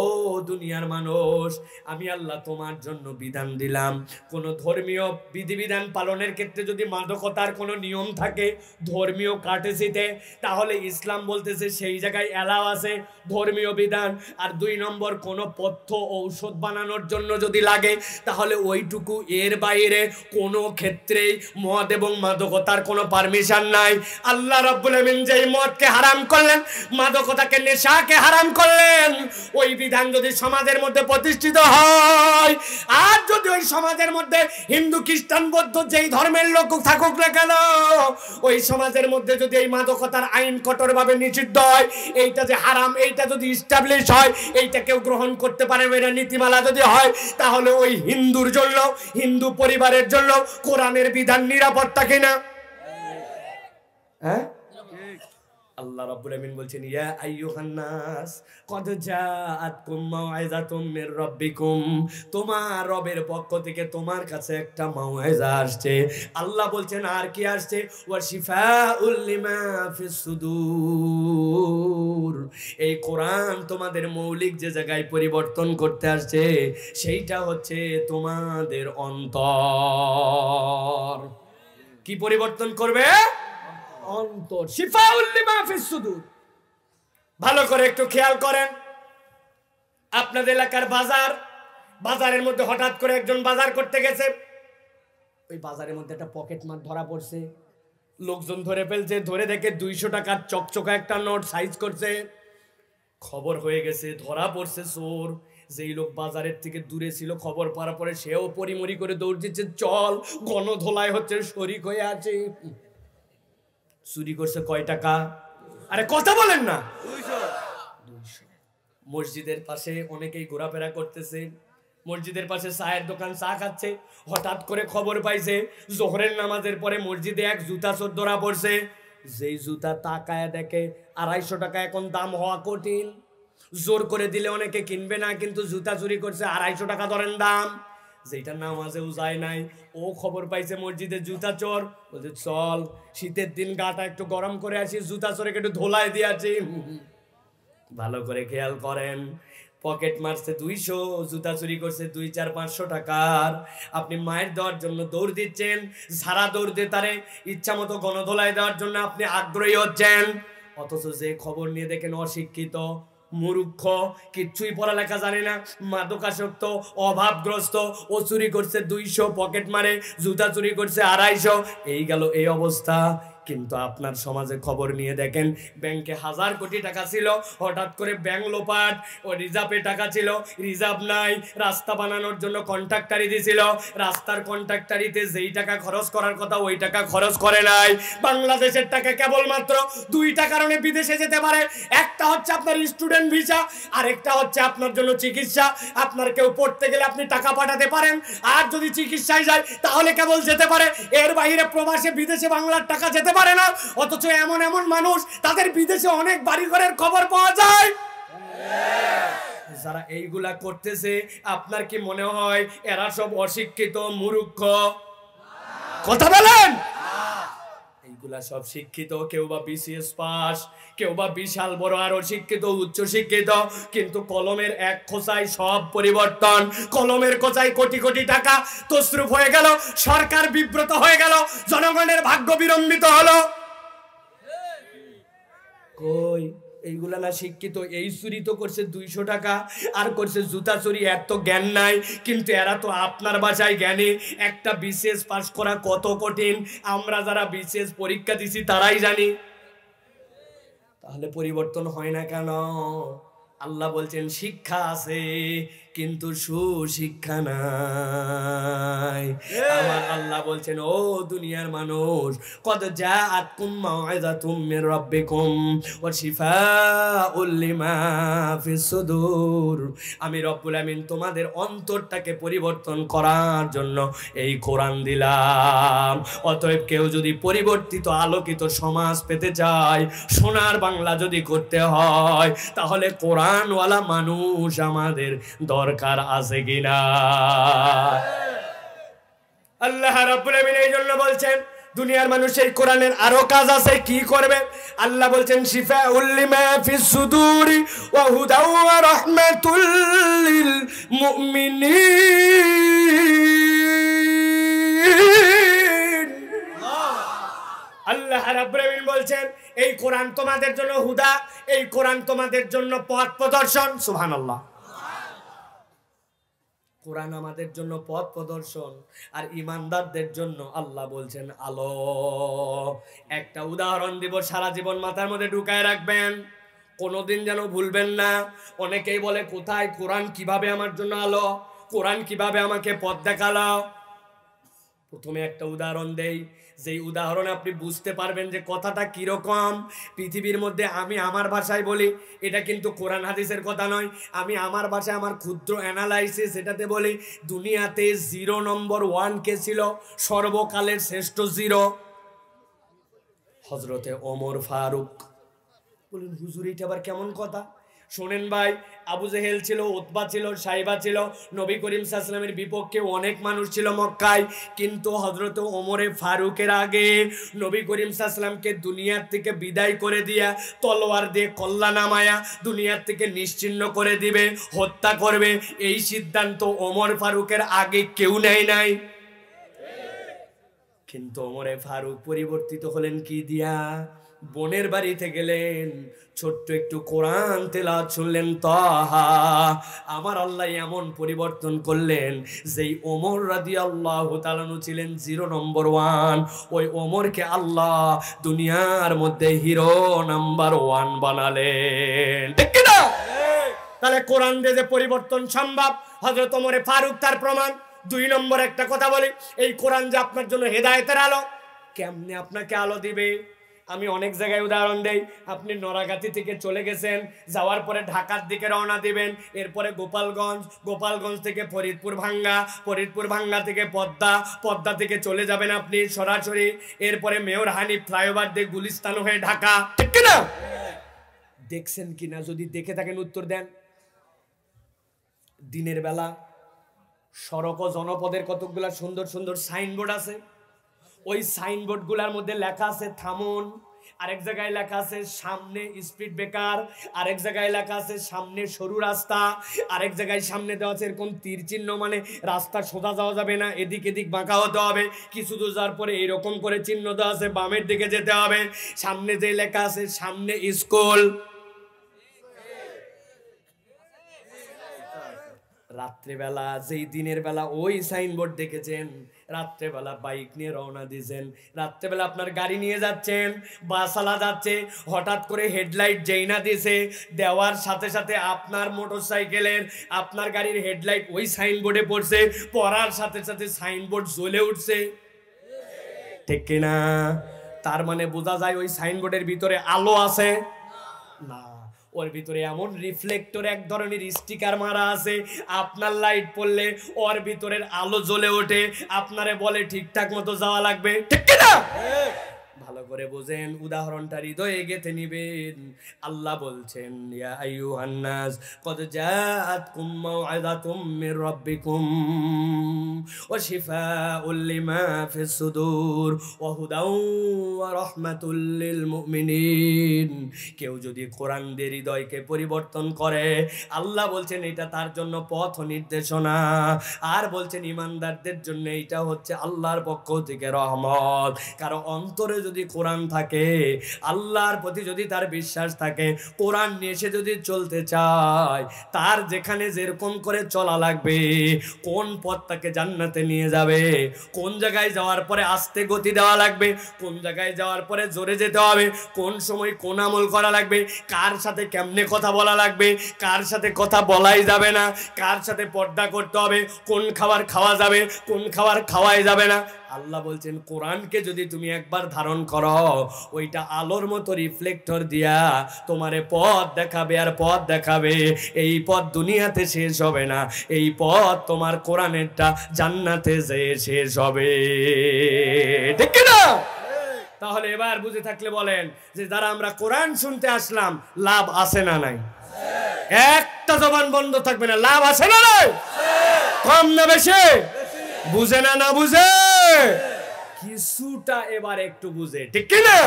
A: দুনিয়ার মানুষ আমি আল্লাহ তোমার জন্য বিধান দিলাম কোনো ধর্মীয় বিধিবিধান পালনের ক্ষেত্রে যদি মাদকতার কোনো নিয়ম থাকে ধর্মীয় কাটেসিতে তাহলে ইসলাম বলতেছে সেই জায়গায় অ্যালাও আছে ধর্মীয় বিধান আর দুই নম্বর কোনো পথ্য ঔষধ বানানোর জন্য যদি লাগে তাহলে ওইটুকু এর বাইরে কোনো ক্ষেত্রেই মদ এবং মাদকতার কোনো পারমিশন নাই আল্লাহ রব্বুল আমিন যেই মদকে হারাম করলেন মাদকতাকে নেশাকে হারাম করলেন করেন ওই বিধান যদি সমাজের মধ্যে প্রতিষ্ঠিত হয় আর যদি ওই সমাজের মধ্যে হিন্দু খ্রিস্টান বৌদ্ধ যেই ধর্মের লোক থাকুক না কেন ওই সমাজের মধ্যে যদি এই মাদকতার আইন কঠোরভাবে নিষিদ্ধ হয় এইটা যে হারাম এইটা যদি ইস্টাবলিশ হয় এইটা কেউ গ্রহণ করতে পারে এটা নীতিমালা যদি হয় তাহলে ওই হিন্দুর জন্য হিন্দু পরিবারের জন্য কোরআনের বিধান নিরাপত্তা কিনা হ্যাঁ আল্লাহ রাব্বুল আমিন বলছেন ইয়া আইয়ুহান নাস কদ জাআতকুম মাউইজাতুম মির রাব্বিকুম তোমার রবের পক্ষ থেকে তোমার কাছে একটা মাউইজা আসছে আল্লাহ বলছেন আর কি আসছে ওয়া শিফাউল লিমা ফিস সুদূর এই কোরআন তোমাদের মৌলিক যে জায়গায় পরিবর্তন করতে আসছে সেইটা হচ্ছে তোমাদের অন্তর কি পরিবর্তন করবে অন্তর সুদূর ভালো করে একটু খেয়াল করেন আপনাদের এলাকার বাজার বাজারের মধ্যে হঠাৎ করে একজন বাজার করতে গেছে ওই বাজারের মধ্যে একটা পকেট মার ধরা পড়ছে লোকজন ধরে ফেলছে ধরে দেখে দুইশো টাকার চকচকা একটা নোট সাইজ করছে খবর হয়ে গেছে ধরা পড়ছে চোর যেই লোক বাজারের থেকে দূরে ছিল খবর পাওয়ার পরে সেও পরিমরি করে দৌড় দিচ্ছে চল গণধোলায় হচ্ছে শরিক হয়ে আছে চুরি করছে কয় টাকা আরে কথা বলেন না মসজিদের পাশে অনেকেই ঘোরাফেরা করতেছে মসজিদের পাশে চায়ের দোকান চা খাচ্ছে হঠাৎ করে খবর পাইছে জোহরের নামাজের পরে মসজিদে এক জুতা চোর ধরা পড়ছে যেই জুতা তাকায় দেখে আড়াইশো টাকা এখন দাম হওয়া কঠিন জোর করে দিলে অনেকে কিনবে না কিন্তু জুতা চুরি করছে আড়াইশো টাকা ধরেন দাম যেটা নামাজেও যায় নাই ও খবর পাইছে মসজিদে জুতা চোর বলছে চল শীতের দিন গাটা একটু গরম করে আসি জুতা চোরকে একটু ধোলাই দিয়ে আছি ভালো করে খেয়াল করেন পকেট মারছে দুইশো জুতা চুরি করছে দুই চার পাঁচশো টাকার আপনি মায়ের দেওয়ার জন্য দৌড় দিচ্ছেন সারা দৌড় দিয়ে তারে ইচ্ছা মতো গণধোলায় দেওয়ার জন্য আপনি আগ্রহী হচ্ছেন অথচ যে খবর নিয়ে দেখেন অশিক্ষিত মূর্খ কিচ্ছুই পড়ালেখা জানে না মাদকাসক্ত অভাবগ্রস্ত ও চুরি করছে দুইশো পকেট মারে জুতা চুরি করছে আড়াইশো এই গেল এই অবস্থা কিন্তু আপনার সমাজে খবর নিয়ে দেখেন ব্যাংকে হাজার কোটি টাকা ছিল হঠাৎ করে ব্যাংক লোপাট ও রিজার্ভে টাকা ছিল রিজার্ভ নাই রাস্তা বানানোর জন্য কন্ট্রাক্টারি দিছিল রাস্তার কন্ট্রাক্টারিতে যেই টাকা খরচ করার কথা ওই টাকা খরচ করে নাই বাংলাদেশের টাকা কেবলমাত্র দুইটা কারণে বিদেশে যেতে পারে একটা হচ্ছে আপনার স্টুডেন্ট ভিসা আরেকটা হচ্ছে আপনার জন্য চিকিৎসা আপনার কেউ পড়তে গেলে আপনি টাকা পাঠাতে পারেন আর যদি চিকিৎসায় যায় তাহলে কেবল যেতে পারে এর বাইরে প্রবাসে বিদেশে বাংলার টাকা যেতে পারে না অথচ এমন এমন মানুষ তাদের বিদেশে অনেক ঘরের খবর পাওয়া যায় যারা এইগুলা করতেছে আপনার কি মনে হয় এরা সব অশিক্ষিত মুরুক্ষ কথা বলেন মানুষগুলা সব শিক্ষিত কেউ বা বিসিএস পাস কেউ বা বিশাল বড় আরো শিক্ষিত উচ্চ শিক্ষিত কিন্তু কলমের এক খোঁচায় সব পরিবর্তন কলমের খোঁচায় কোটি কোটি টাকা তসরুফ হয়ে গেল সরকার বিব্রত হয়ে গেল জনগণের ভাগ্য বিলম্বিত হলো কই এইগুলা না শিক্ষিত এই চুরি তো করছে দুইশো টাকা আর করছে জুতা চুরি এর তো জ্ঞান নাই কিন্তু এরা তো আপনার বাসায় জ্ঞানে একটা বিশেষ পাশ করা কত কঠিন আমরা যারা বিশেষ পরীক্ষা দিছি তারাই জানি তাহলে পরিবর্তন হয় না কেন আল্লাহ বলছেন শিক্ষা আছে কিন্তু সুশিক্ষা নাই আমার আল্লাহ বলছেন ও দুনিয়ার মানুষ কত যা আতকুম মাওয়াজা তুমির রব্বিকুম ও শিফা উল্লিমা ফিসুদুর আমি রব্বুল আমিন তোমাদের অন্তরটাকে পরিবর্তন করার জন্য এই কোরআন দিলাম অতএব কেউ যদি পরিবর্তিত আলোকিত সমাজ পেতে চায় সোনার বাংলা যদি করতে হয় তাহলে কোরআনওয়ালা মানুষ আমাদের দর দরকার আছে কিনা আল্লাহ রাবুল এই জন্য বলছেন দুনিয়ার মানুষ এই কোরআনের আরো কাজ আছে কি করবে আল্লাহ বলছেন শিফা উল্লিমা ফিস সুদুরি ওয়া হুদাউ ওয়া রাহমাতুল মুমিনিন আল্লাহ রাব্বুল বলছেন এই কোরআন তোমাদের জন্য হুদা এই কোরআন তোমাদের জন্য পথ প্রদর্শন সুবহানাল্লাহ কোরআন আমাদের জন্য পথ প্রদর্শন আর ইমানদারদের জন্য আল্লাহ বলছেন আলো একটা উদাহরণ দিব সারা জীবন মাথার মধ্যে ঢুকায় রাখবেন কোনোদিন যেন ভুলবেন না অনেকেই বলে কোথায় কোরআন কিভাবে আমার জন্য আলো কোরআন কিভাবে আমাকে পথ দেখালো প্রথমে একটা উদাহরণ দেই যেই উদাহরণে আপনি বুঝতে পারবেন যে কথাটা কীরকম পৃথিবীর মধ্যে আমি আমার ভাষায় বলি এটা কিন্তু কোরআন হাদিসের কথা নয় আমি আমার ভাষায় আমার ক্ষুদ্র অ্যানালাইসিস এটাতে বলি দুনিয়াতে জিরো নম্বর ওয়ানকে ছিল সর্বকালের শ্রেষ্ঠ জিরো হজরতে অমর ফারুক বলুন হুজুর এটা আবার কেমন কথা শোনেন ভাই আবু জেহেল ছিল উৎবা ছিল সাইবা ছিল নবী করিম সাহসালামের বিপক্ষে অনেক মানুষ ছিল মক্কায় কিন্তু হজরত ওমরে ফারুকের আগে নবী করিম সাহসালামকে দুনিয়ার থেকে বিদায় করে দিয়া তলোয়ার দিয়ে কল্লা নামায়া দুনিয়ার থেকে নিশ্চিন্ন করে দিবে হত্যা করবে এই সিদ্ধান্ত ওমর ফারুকের আগে কেউ নেয় নাই কিন্তু ওমরে ফারুক পরিবর্তিত হলেন কি দিয়া বোনের বাড়িতে গেলেন ছোট্ট একটু কোরআন তেলা শুনলেন তাহা আমার আল্লাহ এমন পরিবর্তন করলেন যেই ওমর রাদি আল্লাহ তালানু ছিলেন জিরো নম্বর ওয়ান ওই ওমরকে আল্লাহ দুনিয়ার মধ্যে হিরো নাম্বার ওয়ান বানালেন তাহলে কোরআন যে পরিবর্তন সম্ভব হজরত ওমরে ফারুক তার প্রমাণ দুই নম্বর একটা কথা বলি এই কোরআন যে আপনার জন্য হেদায়তের আলো কেমনে আপনাকে আলো দিবে আমি অনেক জায়গায় উদাহরণ দেই আপনি নড়াগাতি থেকে চলে গেছেন যাওয়ার পরে ঢাকার দিকে রওনা দিবেন এরপরে গোপালগঞ্জ গোপালগঞ্জ থেকে ফরিদপুর ভাঙ্গা ফরিদপুর ভাঙ্গা থেকে পদ্মা পদ্মা থেকে চলে যাবেন আপনি সরাসরি এরপরে মেয়র হানি ফ্লাইওভার দিয়ে গুলিস্তান হয়ে ঢাকা ঠিক কিনা দেখছেন কিনা যদি দেখে থাকেন উত্তর দেন দিনের বেলা সড়ক ও জনপদের কতকগুলা সুন্দর সুন্দর সাইনবোর্ড আছে ওই সাইনবোর্ড গুলার মধ্যে লেখা আছে থামুন আরেক জায়গায় লেখা আছে সামনে স্পিড ব্রেকার আরেক জায়গায় লেখা আছে সামনে সরু রাস্তা আরেক জায়গায় সামনে দেওয়া আছে এরকম তীর চিহ্ন মানে রাস্তা সোজা যাওয়া যাবে না এদিক এদিক বাঁকা হতে হবে কিছু দূর যাওয়ার পরে এইরকম করে চিহ্ন দেওয়া আছে বামের দিকে যেতে হবে সামনে যে লেখা আছে সামনে স্কুল রাত্রিবেলা যেই দিনের বেলা ওই সাইনবোর্ড দেখেছেন রাত্রেবেলা বাইক নিয়ে রওনা দিয়েছেন রাত্রেবেলা আপনার গাড়ি নিয়ে যাচ্ছেন বাসালা যাচ্ছে হঠাৎ করে হেডলাইট যেই না দিয়েছে দেওয়ার সাথে সাথে আপনার মোটর সাইকেলের আপনার গাড়ির হেডলাইট ওই সাইনবোর্ডে পড়ছে পড়ার সাথে সাথে সাইনবোর্ড জ্বলে উঠছে ঠিক কিনা তার মানে বোঝা যায় ওই সাইনবোর্ডের ভিতরে আলো আছে না ওর ভিতরে এমন রিফ্লেক্টর এক ধরনের স্টিকার মারা আছে আপনার লাইট পড়লে ওর ভিতরের আলো জ্বলে ওঠে আপনারে বলে ঠিকঠাক মতো যাওয়া লাগবে ঠিক কিনা হ্যাঁ। ভালো করে বোঝেন উদাহরণটা হৃদয়ে গেথে নিবেন আল্লাহ বলছেন কেউ যদি কোরআনদের হৃদয়কে পরিবর্তন করে আল্লাহ বলছেন এটা তার জন্য পথ নির্দেশনা আর বলছেন ইমানদারদের জন্য এটা হচ্ছে আল্লাহর পক্ষ থেকে রহমত কারো অন্তরে যদি কোরআন থাকে আল্লাহর প্রতি যদি তার বিশ্বাস থাকে কোরআন নিয়ে সে যদি চলতে চায় তার যেখানে যেরকম করে চলা লাগবে কোন পথ তাকে জান্নাতে নিয়ে যাবে কোন জায়গায় যাওয়ার পরে আস্তে গতি দেওয়া লাগবে কোন জায়গায় যাওয়ার পরে জোরে যেতে হবে কোন সময় কোন আমল করা লাগবে কার সাথে কেমনে কথা বলা লাগবে কার সাথে কথা বলাই যাবে না কার সাথে পর্দা করতে হবে কোন খাবার খাওয়া যাবে কোন খাবার খাওয়াই যাবে না আল্লাহ বলছেন কোরআনকে যদি তুমি একবার ধারণ করো ওইটা আলোর মতো রিফ্লেক্টর দিয়া তোমারে পথ দেখাবে আর পথ দেখাবে এই পথ দুনিয়াতে শেষ হবে না এই পথ তোমার কোরআনেরটা জান্নাতে যে শেষ হবে ঠিক না তাহলে এবার বুঝে থাকলে বলেন যে যারা আমরা কোরআন শুনতে আসলাম লাভ আছে না নাই একটা জবান বন্ধ থাকবে না লাভ আছে না নাই কম না বেশি বুঝে না না বুঝে কিছুটা এবার একটু বুঝে ঠিক না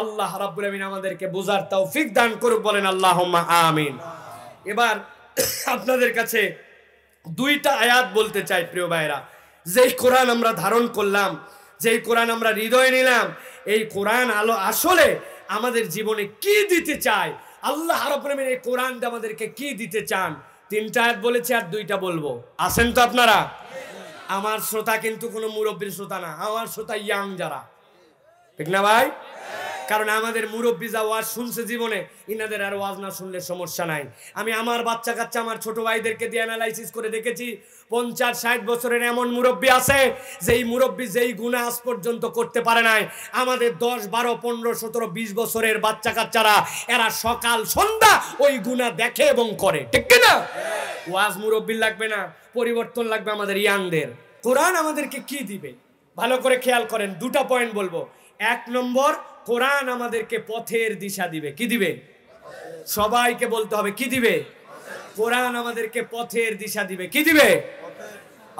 A: আল্লাহ রাব্বুল আমিন আমাদেরকে বোঝার তৌফিক দান করুক বলেন আল্লাহুম্মা আমিন এবার আপনাদের কাছে দুইটা আয়াত বলতে চাই প্রিয় ভাইরা যেই কোরআন আমরা ধারণ করলাম যেই কোরআন আমরা হৃদয়ে নিলাম এই কোরআন আলো আসলে আমাদের জীবনে কি দিতে চায় আল্লাহ আরবপ্রেমের এই কোরআন আমাদেরকে কি দিতে চান তিনটা আয়াত বলেছে আর দুইটা বলবো আছেন তো আপনারা আমার শ্রোতা কিন্তু কোনো মুরব্বীর শ্রোতা না আমার শ্রোতা ইয়াং যারা ঠিক না ভাই কারণ আমাদের মুরব্বী যা ওয়াজ শুনছে জীবনে ইনাদের আর ওয়াজ না শুনলে সমস্যা নাই আমি আমার বাচ্চা কাচ্চা আমার ছোট ভাইদেরকে দিয়ে অ্যানালাইসিস করে দেখেছি পঞ্চাশ ষাট বছরের এমন মুরব্বী আছে যেই মুরব্বী যেই গুণা আজ পর্যন্ত করতে পারে নাই আমাদের দশ বারো পনেরো সতেরো বিশ বছরের বাচ্চা কাচ্চারা এরা সকাল সন্ধ্যা ওই গুণা দেখে এবং করে ঠিক না ওয়াজ মুরব্বীর লাগবে না পরিবর্তন লাগবে আমাদের ইয়াংদের কোরআন আমাদেরকে কি দিবে ভালো করে খেয়াল করেন দুটা পয়েন্ট বলবো এক নম্বর কোরআন আমাদেরকে পথের দিশা দিবে কি দিবে সবাইকে বলতে হবে কি দিবে কোরআন আমাদেরকে পথের দিশা দিবে কি দিবে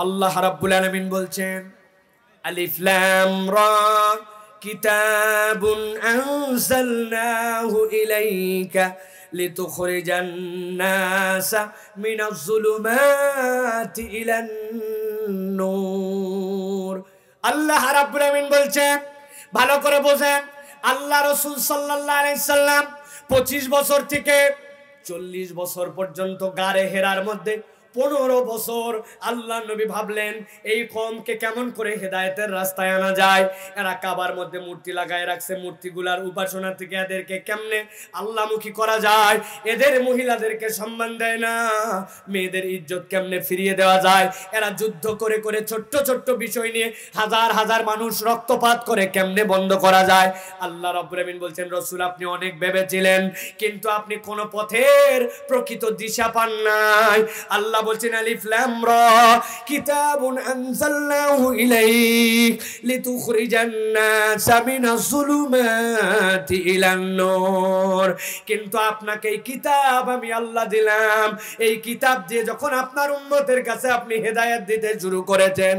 A: আল্লাহ রাব্বুল আলামিন বলছেন আলিফ লাম রা কিতাবুন আনজালনাহু ইলাইকা লিতুখরিজান الناس মিনাজ الظلمات ইলান নূর আল্লাহ রাব্বুল আমিন বলছে ভালো করে বোঝেন আল্লাহ রসুল সাল্লাহ আলাইসাল্লাম পঁচিশ বছর থেকে চল্লিশ বছর পর্যন্ত গাড়ে হেরার মধ্যে পনেরো বছর আল্লাহ নবী ভাবলেন এই কমকে কেমন করে হেদায়তের রাস্তায় আনা যায় এরা কাবার মধ্যে মূর্তি লাগায় রাখছে মূর্তিগুলার উপাসনা থেকে এদেরকে কেমনে আল্লামুখী করা যায় এদের মহিলাদেরকে সম্মান দেয় না মেয়েদের ইজ্জত কেমনে ফিরিয়ে দেওয়া যায় এরা যুদ্ধ করে করে ছোট্ট ছোট্ট বিষয় নিয়ে হাজার হাজার মানুষ রক্তপাত করে কেমনে বন্ধ করা যায় আল্লাহ রবীন্দিন বলছেন রসুল আপনি অনেক ভেবেছিলেন কিন্তু আপনি কোনো পথের প্রকৃত দিশা পান নাই আল্লাহ আল্লাহ বলছেন আলিফ লাম র কিতাবুন আনজালনাহু ইলাইক লিতুখরিজান নাসা মিনাজ যুলুমাতি ইলান নূর কিন্তু আপনাকে এই কিতাব আমি আল্লাহ দিলাম এই কিতাব দিয়ে যখন আপনার উম্মতের কাছে আপনি হেদায়েত দিতে শুরু করেছেন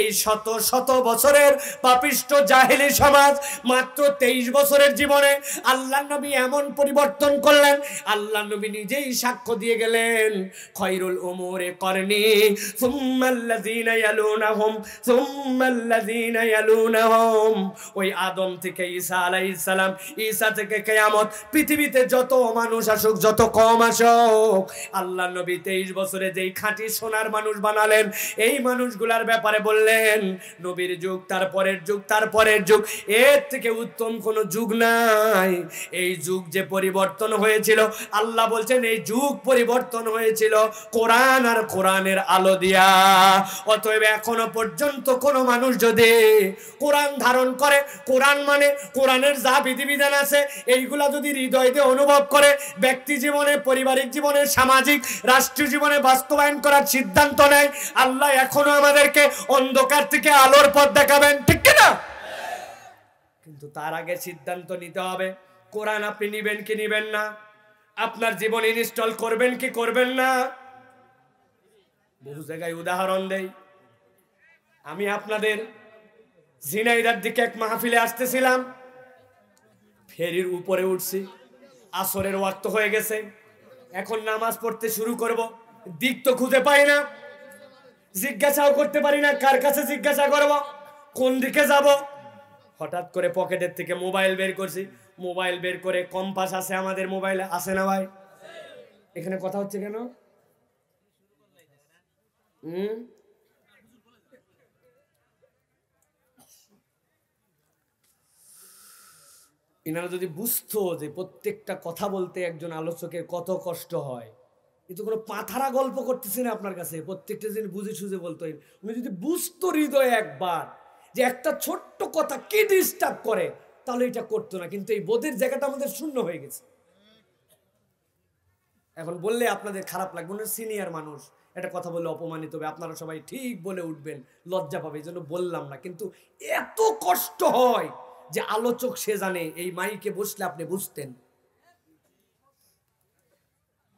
A: এই শত শত বছরের পাপিষ্ট জাহেলি সমাজ মাত্র 23 বছরের জীবনে আল্লাহ নবী এমন পরিবর্তন করলেন আল্লাহ নবী নিজেই সাক্ষ্য দিয়ে গেলেন খয়রুল উম أمور قرني ثم الذين يلونهم ثم الذين يلونهم ওই আদম থেকে ঈসা আলাইহিস সালাম ঈসা থেকে কিয়ামত পৃথিবীতে যত মানুষ আসুক যত কম আসুক আল্লাহ নবী 23 বছরে যেই খাঁটি সোনার মানুষ বানালেন এই মানুষগুলার ব্যাপারে বললেন নবীর যুগ তারপরের যুগ তারপরের যুগ এর থেকে উত্তম কোনো যুগ নাই এই যুগ যে পরিবর্তন হয়েছিল আল্লাহ বলছেন এই যুগ পরিবর্তন হয়েছিল কোরআন কোরআন আর কোরআনের আলো দিয়া অতএব এখনো পর্যন্ত কোন মানুষ যদি কোরআন ধারণ করে কোরআন মানে কোরআনের যা বিধিবিধান আছে এইগুলা যদি হৃদয়তে অনুভব করে ব্যক্তি জীবনে পারিবারিক জীবনে সামাজিক রাষ্ট্রীয় জীবনে বাস্তবায়ন করার সিদ্ধান্ত নেয় আল্লাহ এখনো আমাদেরকে অন্ধকার থেকে আলোর পথ দেখাবেন ঠিক কিনা কিন্তু তার আগে সিদ্ধান্ত নিতে হবে কোরআন আপনি নিবেন কি নিবেন না আপনার জীবন ইনস্টল করবেন কি করবেন না বহু জায়গায় উদাহরণ দেই আমি আপনাদের ঝিনাইদার দিকে এক মাহফিলে আসতেছিলাম ফেরির উপরে উঠছি আসরের ওয়াক্ত হয়ে গেছে এখন নামাজ পড়তে শুরু করব দিক তো খুঁজে পাই না জিজ্ঞাসাও করতে পারি না কার কাছে জিজ্ঞাসা করব কোন দিকে যাব হঠাৎ করে পকেটের থেকে মোবাইল বের করছি মোবাইল বের করে কম্পাস আছে আমাদের মোবাইলে আসে না ভাই এখানে কথা হচ্ছে কেন এনারা hmm? যদি বুঝতো যে প্রত্যেকটা কথা বলতে একজন আলোচকের কত কষ্ট হয় কিন্তু কোনো পাথারা গল্প করতেছে না আপনার কাছে প্রত্যেকটা জিনিস বুঝে সুঝে বলতো উনি যদি বুঝতো হৃদয় একবার যে একটা ছোট্ট কথা কি ডিস্টার্ব করে তাহলে এটা করতো না কিন্তু এই বোধের জায়গাটা আমাদের শূন্য হয়ে গেছে এখন বললে আপনাদের খারাপ লাগবে না সিনিয়র মানুষ একটা কথা বললে অপমানিত হবে আপনারা সবাই ঠিক বলে উঠবেন লজ্জা পাবে এই জন্য বললাম না কিন্তু এত কষ্ট হয় যে আলোচক সে জানে এই মাইকে বসলে আপনি বুঝতেন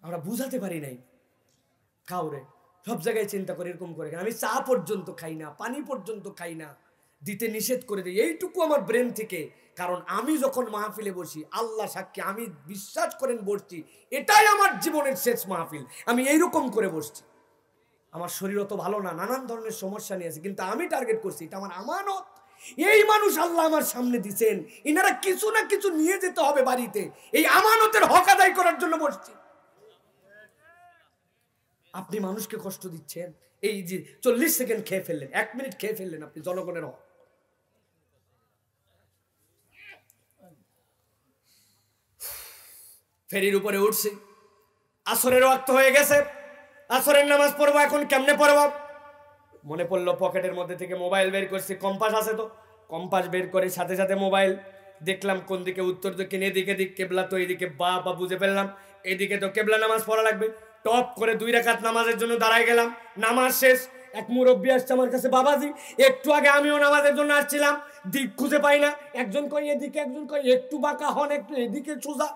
A: আমরা বুঝাতে পারি নাই কাউরে সব জায়গায় চিন্তা করে এরকম করে আমি চা পর্যন্ত খাই না পানি পর্যন্ত খাই না দিতে নিষেধ করে দিই এইটুকু আমার ব্রেন থেকে কারণ আমি যখন মাহফিলে বসি আল্লাহ সাক্ষী আমি বিশ্বাস করেন বসছি এটাই আমার জীবনের শেষ মাহফিল আমি এইরকম করে বসছি আমার শরীর অত ভালো না নানান ধরনের সমস্যা নিয়ে আছে কিন্তু আমি টার্গেট করছি এটা আমার আমানত এই মানুষ আল্লাহ আমার সামনে দিচ্ছেন এনারা কিছু না কিছু নিয়ে যেতে হবে বাড়িতে এই আমানতের হক আদায় করার জন্য বসছি আপনি মানুষকে কষ্ট দিচ্ছেন এই যে চল্লিশ সেকেন্ড খেয়ে ফেললেন এক মিনিট খেয়ে ফেললেন আপনি জনগণের হক ফেরির উপরে উঠছি আসরের ওয়াক্ত হয়ে গেছে আসরের নামাজ পড়বো এখন কেমনে পড়বো মনে পড়লো পকেটের মধ্যে থেকে মোবাইল বের করছি কম্পাস আছে তো কম্পাস বের করে সাথে সাথে মোবাইল দেখলাম কোন দিকে উত্তর দক্ষিণ এদিকে দিক কেবলা তো এদিকে বা বা বুঝে ফেললাম এদিকে তো কেবলা নামাজ পড়া লাগবে টপ করে দুই রেখাত নামাজের জন্য দাঁড়ায় গেলাম নামাজ শেষ এক মুরব্বী আসছে আমার কাছে বাবাজি একটু আগে আমিও নামাজের জন্য আসছিলাম দিক খুঁজে পাই না একজন কয় এদিকে একজন কয় একটু বাঁকা হন একটু এদিকে সোজা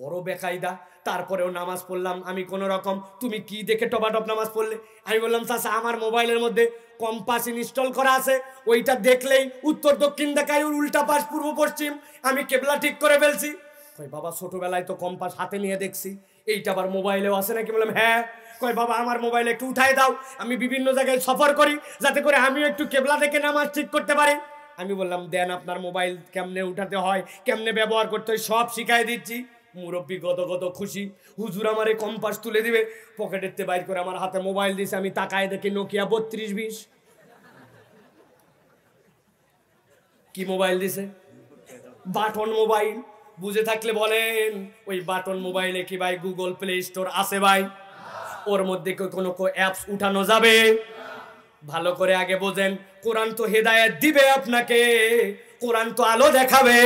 A: বড় বেকায়দা তারপরেও নামাজ পড়লাম আমি কোনো রকম তুমি কি দেখে টপাটপ নামাজ পড়লে আমি বললাম চাষা আমার মোবাইলের মধ্যে কম্পাস ইনস্টল করা আছে ওইটা দেখলেই উত্তর দক্ষিণ দেখায় উল্টা পাশ পূর্ব পশ্চিম আমি কেবলা ঠিক করে ফেলছি কয় বাবা ছোটোবেলায় তো কম্পাস হাতে নিয়ে দেখছি এইটা আবার মোবাইলেও আসে নাকি বললাম হ্যাঁ কয় বাবা আমার মোবাইল একটু উঠাই দাও আমি বিভিন্ন জায়গায় সফর করি যাতে করে আমিও একটু কেবলা দেখে নামাজ ঠিক করতে পারি আমি বললাম দেন আপনার মোবাইল কেমনে উঠাতে হয় কেমনে ব্যবহার করতে হয় সব শিখাই দিচ্ছি মুরব্বী গত গত খুশি হুজুর আমারে কম্পাস তুলে দিবে তে বাইর করে আমার হাতে মোবাইল দিয়েছে আমি তাকায় দেখি নোকিয়া বত্রিশ বিশ কি মোবাইল দিছে বাটন মোবাইল বুঝে থাকলে বলেন ওই বাটন মোবাইলে কি ভাই গুগল প্লে স্টোর আছে ভাই ওর মধ্যে কোনো অ্যাপস উঠানো যাবে ভালো করে আগে বোঝেন কোরআন তো হেদায়ত দিবে আপনাকে কোরআন তো আলো দেখাবে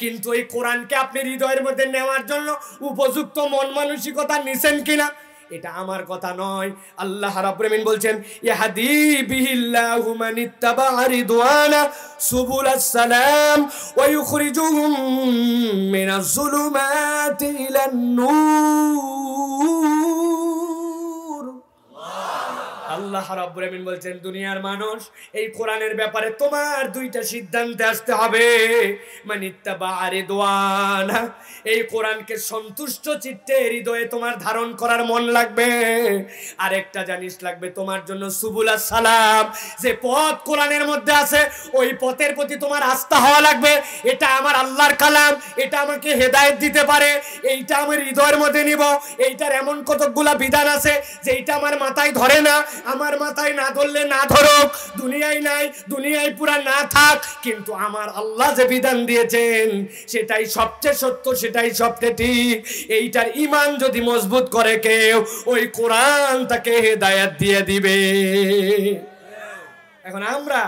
A: কিন্তু এই কোরআনকে আপনি হৃদয়ের মধ্যে নেওয়ার জন্য উপযুক্ত মন মানসিকতা নিছেন কিনা এটা আমার কথা নয় আল্লাহ রাব্রমিন বলছেন ইহাদি বিহিল্লাহু মান ইত্তাবা রিদওয়ানা সুবুলাস সালাম ওয়া ইউখরিজুহুম মিনাজ জুলুমাতি ইলান নূর আল্লাহ রাব্বুল বলছেন দুনিয়ার মানুষ এই কোরআনের ব্যাপারে তোমার দুইটা সিদ্ধান্তে আসতে হবে মানে আরে দোয়ানা এই কোরআনকে সন্তুষ্ট চিত্তে হৃদয়ে তোমার ধারণ করার মন লাগবে আর একটা জানিস লাগবে তোমার জন্য সুবুলা সালাম যে পথ কোরআনের মধ্যে আছে ওই পথের প্রতি তোমার আস্থা হওয়া লাগবে এটা আমার আল্লাহর কালাম এটা আমাকে হেদায়ত দিতে পারে এইটা আমার হৃদয়ের মধ্যে নিব এইটার এমন কতকগুলা বিধান আছে যে এইটা আমার মাথায় ধরে না আমার আমার মাথায় না ধরলে না ধরুক দুনিয়ায় নাই দুনিয়ায় পুরা না থাক কিন্তু আমার আল্লাহ যে বিধান দিয়েছেন সেটাই সবচেয়ে সত্য সেটাই সবচেয়ে ঠিক এইটার ইমান যদি মজবুত করে কেউ ওই কোরআন তাকে হেদায়াত দিয়ে দিবে এখন আমরা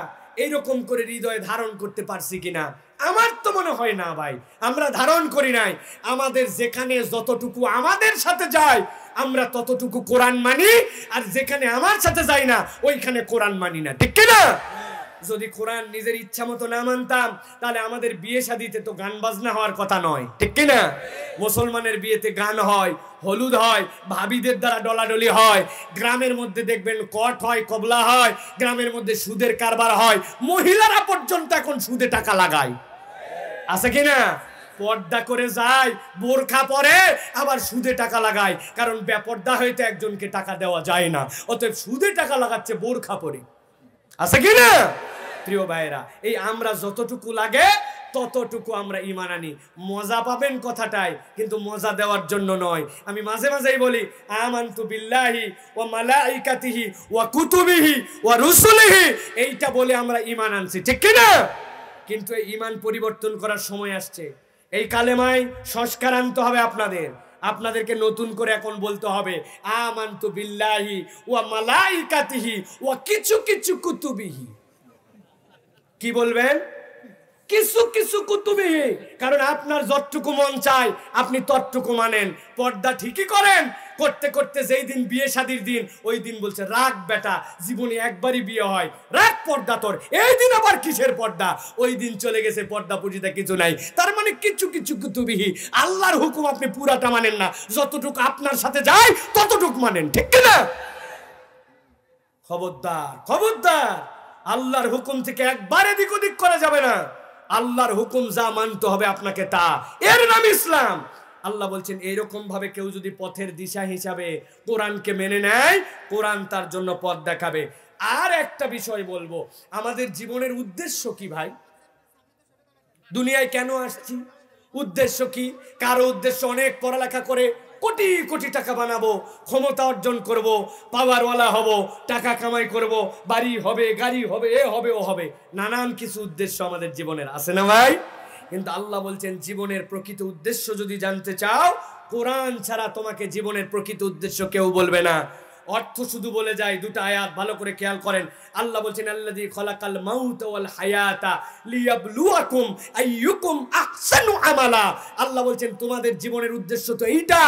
A: এইরকম করে হৃদয়ে ধারণ করতে পারছি কিনা আমার তো মনে হয় না ভাই আমরা ধারণ করি নাই আমাদের যেখানে যতটুকু আমাদের সাথে যায় আমরা ততটুকু কোরআন মানি আর যেখানে আমার সাথে যাই না ওইখানে কোরআন মানি না ঠিক না যদি কোরআন নিজের ইচ্ছা মতো না মানতাম তাহলে আমাদের বিয়ে শাদিতে তো গান বাজনা হওয়ার কথা নয় ঠিক না মুসলমানের বিয়েতে গান হয় হলুদ হয় ভাবিদের দ্বারা ডলাডলি হয় গ্রামের মধ্যে দেখবেন কট হয় কবলা হয় গ্রামের মধ্যে সুদের কারবার হয় মহিলারা পর্যন্ত এখন সুদে টাকা লাগায় আছে কিনা পর্দা করে যায় বোরখা পরে আবার সুদে টাকা লাগায় কারণ বেপর্দা হয়তো একজনকে টাকা দেওয়া যায় না অতএব সুদে টাকা লাগাচ্ছে বোরখা পরে আছে কি না প্রিয় ভাইরা এই আমরা যতটুকু লাগে ততটুকু আমরা ইমান আনি মজা পাবেন কথাটায় কিন্তু মজা দেওয়ার জন্য নয় আমি মাঝে মাঝেই বলি আমান্তু বিল্লাহি ও মালাইকাতিহি ও কুতুবিহি ও রুসুলিহি এইটা বলে আমরা ইমান আনছি ঠিক কিনা কিন্তু এই ইমান পরিবর্তন করার সময় আসছে এই কালেমায় সংস্কার আনতে হবে আপনাদের আপনাদেরকে নতুন করে এখন বলতে হবে আমান্তু বিল্লাহি ওয়া মালাইকাতিহি ওয়া কিছু কিছু কুতুবিহি কি বলবেন কিছু কিছু কুতুবি কারণ আপনার যতটুকু মন চাই আপনি ততটুকু মানেন পর্দা ঠিকই করেন করতে করতে যেই দিন বিয়ে শাদির দিন ওই দিন বলছে রাগ বেটা জীবনে একবারই বিয়ে হয় রাগ পর্দা তোর এই দিন আবার কিসের পর্দা ওই দিন চলে গেছে পর্দা পুজিটা কিছু নাই তার মানে কিছু কিছু কুতুবিহি আল্লাহর হুকুম আপনি পুরাটা মানেন না যতটুকু আপনার সাথে যায় ততটুকু মানেন ঠিক না খবরদার খবরদার আল্লাহর হুকুম থেকে একবারে দিক ওদিক করা যাবে না আল্লাহর হুকুম যা মানতে হবে আপনাকে তা এর নাম ইসলাম আল্লাহ বলছেন এরকম ভাবে কেউ যদি পথের দিশা হিসাবে কোরআনকে মেনে নেয় কোরআন তার জন্য পথ দেখাবে আর একটা বিষয় বলবো আমাদের জীবনের উদ্দেশ্য কি ভাই দুনিয়ায় কেন আসছি উদ্দেশ্য কি কারো উদ্দেশ্য অনেক পড়ালেখা করে কোটি কোটি টাকা বানাবো ক্ষমতা অর্জন করব পাওয়ারওয়ালা হব টাকা কামাই করব বাড়ি হবে গাড়ি হবে এ হবে ও হবে নানান কিছু উদ্দেশ্য আমাদের জীবনের আছে না ভাই কিন্তু আল্লাহ বলছেন জীবনের প্রকৃত উদ্দেশ্য যদি জানতে চাও কোরআন ছাড়া তোমাকে জীবনের প্রকৃত উদ্দেশ্য কেউ বলবে না অর্থ শুধু বলে যায় দুটো আয়াত ভালো করে খেয়াল করেন আল্লাহ বলছেন আল্লাহ খলাকাল মাউত ওয়াল হায়াতা লিয়াবলুয়াকুম আইয়ুকুম আহসানু আমালা আল্লাহ বলছেন তোমাদের জীবনের উদ্দেশ্য তো এইটা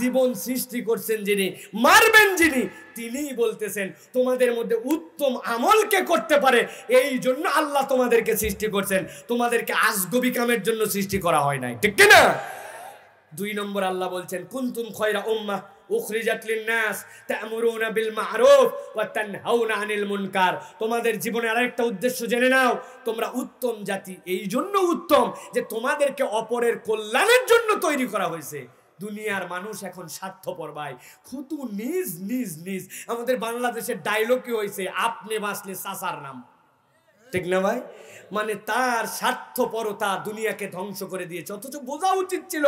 A: জীবন সৃষ্টি করছেন যিনি মারবেন যিনি তিনিই বলতেছেন তোমাদের মধ্যে উত্তম আমলকে করতে পারে এই জন্য আল্লাহ তোমাদেরকে সৃষ্টি করছেন তোমাদেরকে আজগবি কামের জন্য সৃষ্টি করা হয় নাই ঠিক না দুই নম্বর আল্লাহ বলছেন কুন্তুম খয়রা উম্মা উখরিজাত লিন্নাস তা'মুরুনা বিল মা'রুফ ওয়া তানহাউনা আনিল মুনকার তোমাদের জীবনে আরেকটা উদ্দেশ্য জেনে নাও তোমরা উত্তম জাতি এই জন্য উত্তম যে তোমাদেরকে অপরের কল্যাণের জন্য তৈরি করা হয়েছে দুনিয়ার মানুষ এখন স্বার্থ ভাই খুতু নিজ নিজ নিজ আমাদের বাংলাদেশের ডায়লগ কি হয়েছে আপনি বাঁচলে সাসার নাম ঠিক না ভাই মানে তার স্বার্থপরতা দুনিয়াকে ধ্বংস করে দিয়েছে অথচ বোঝা উচিত ছিল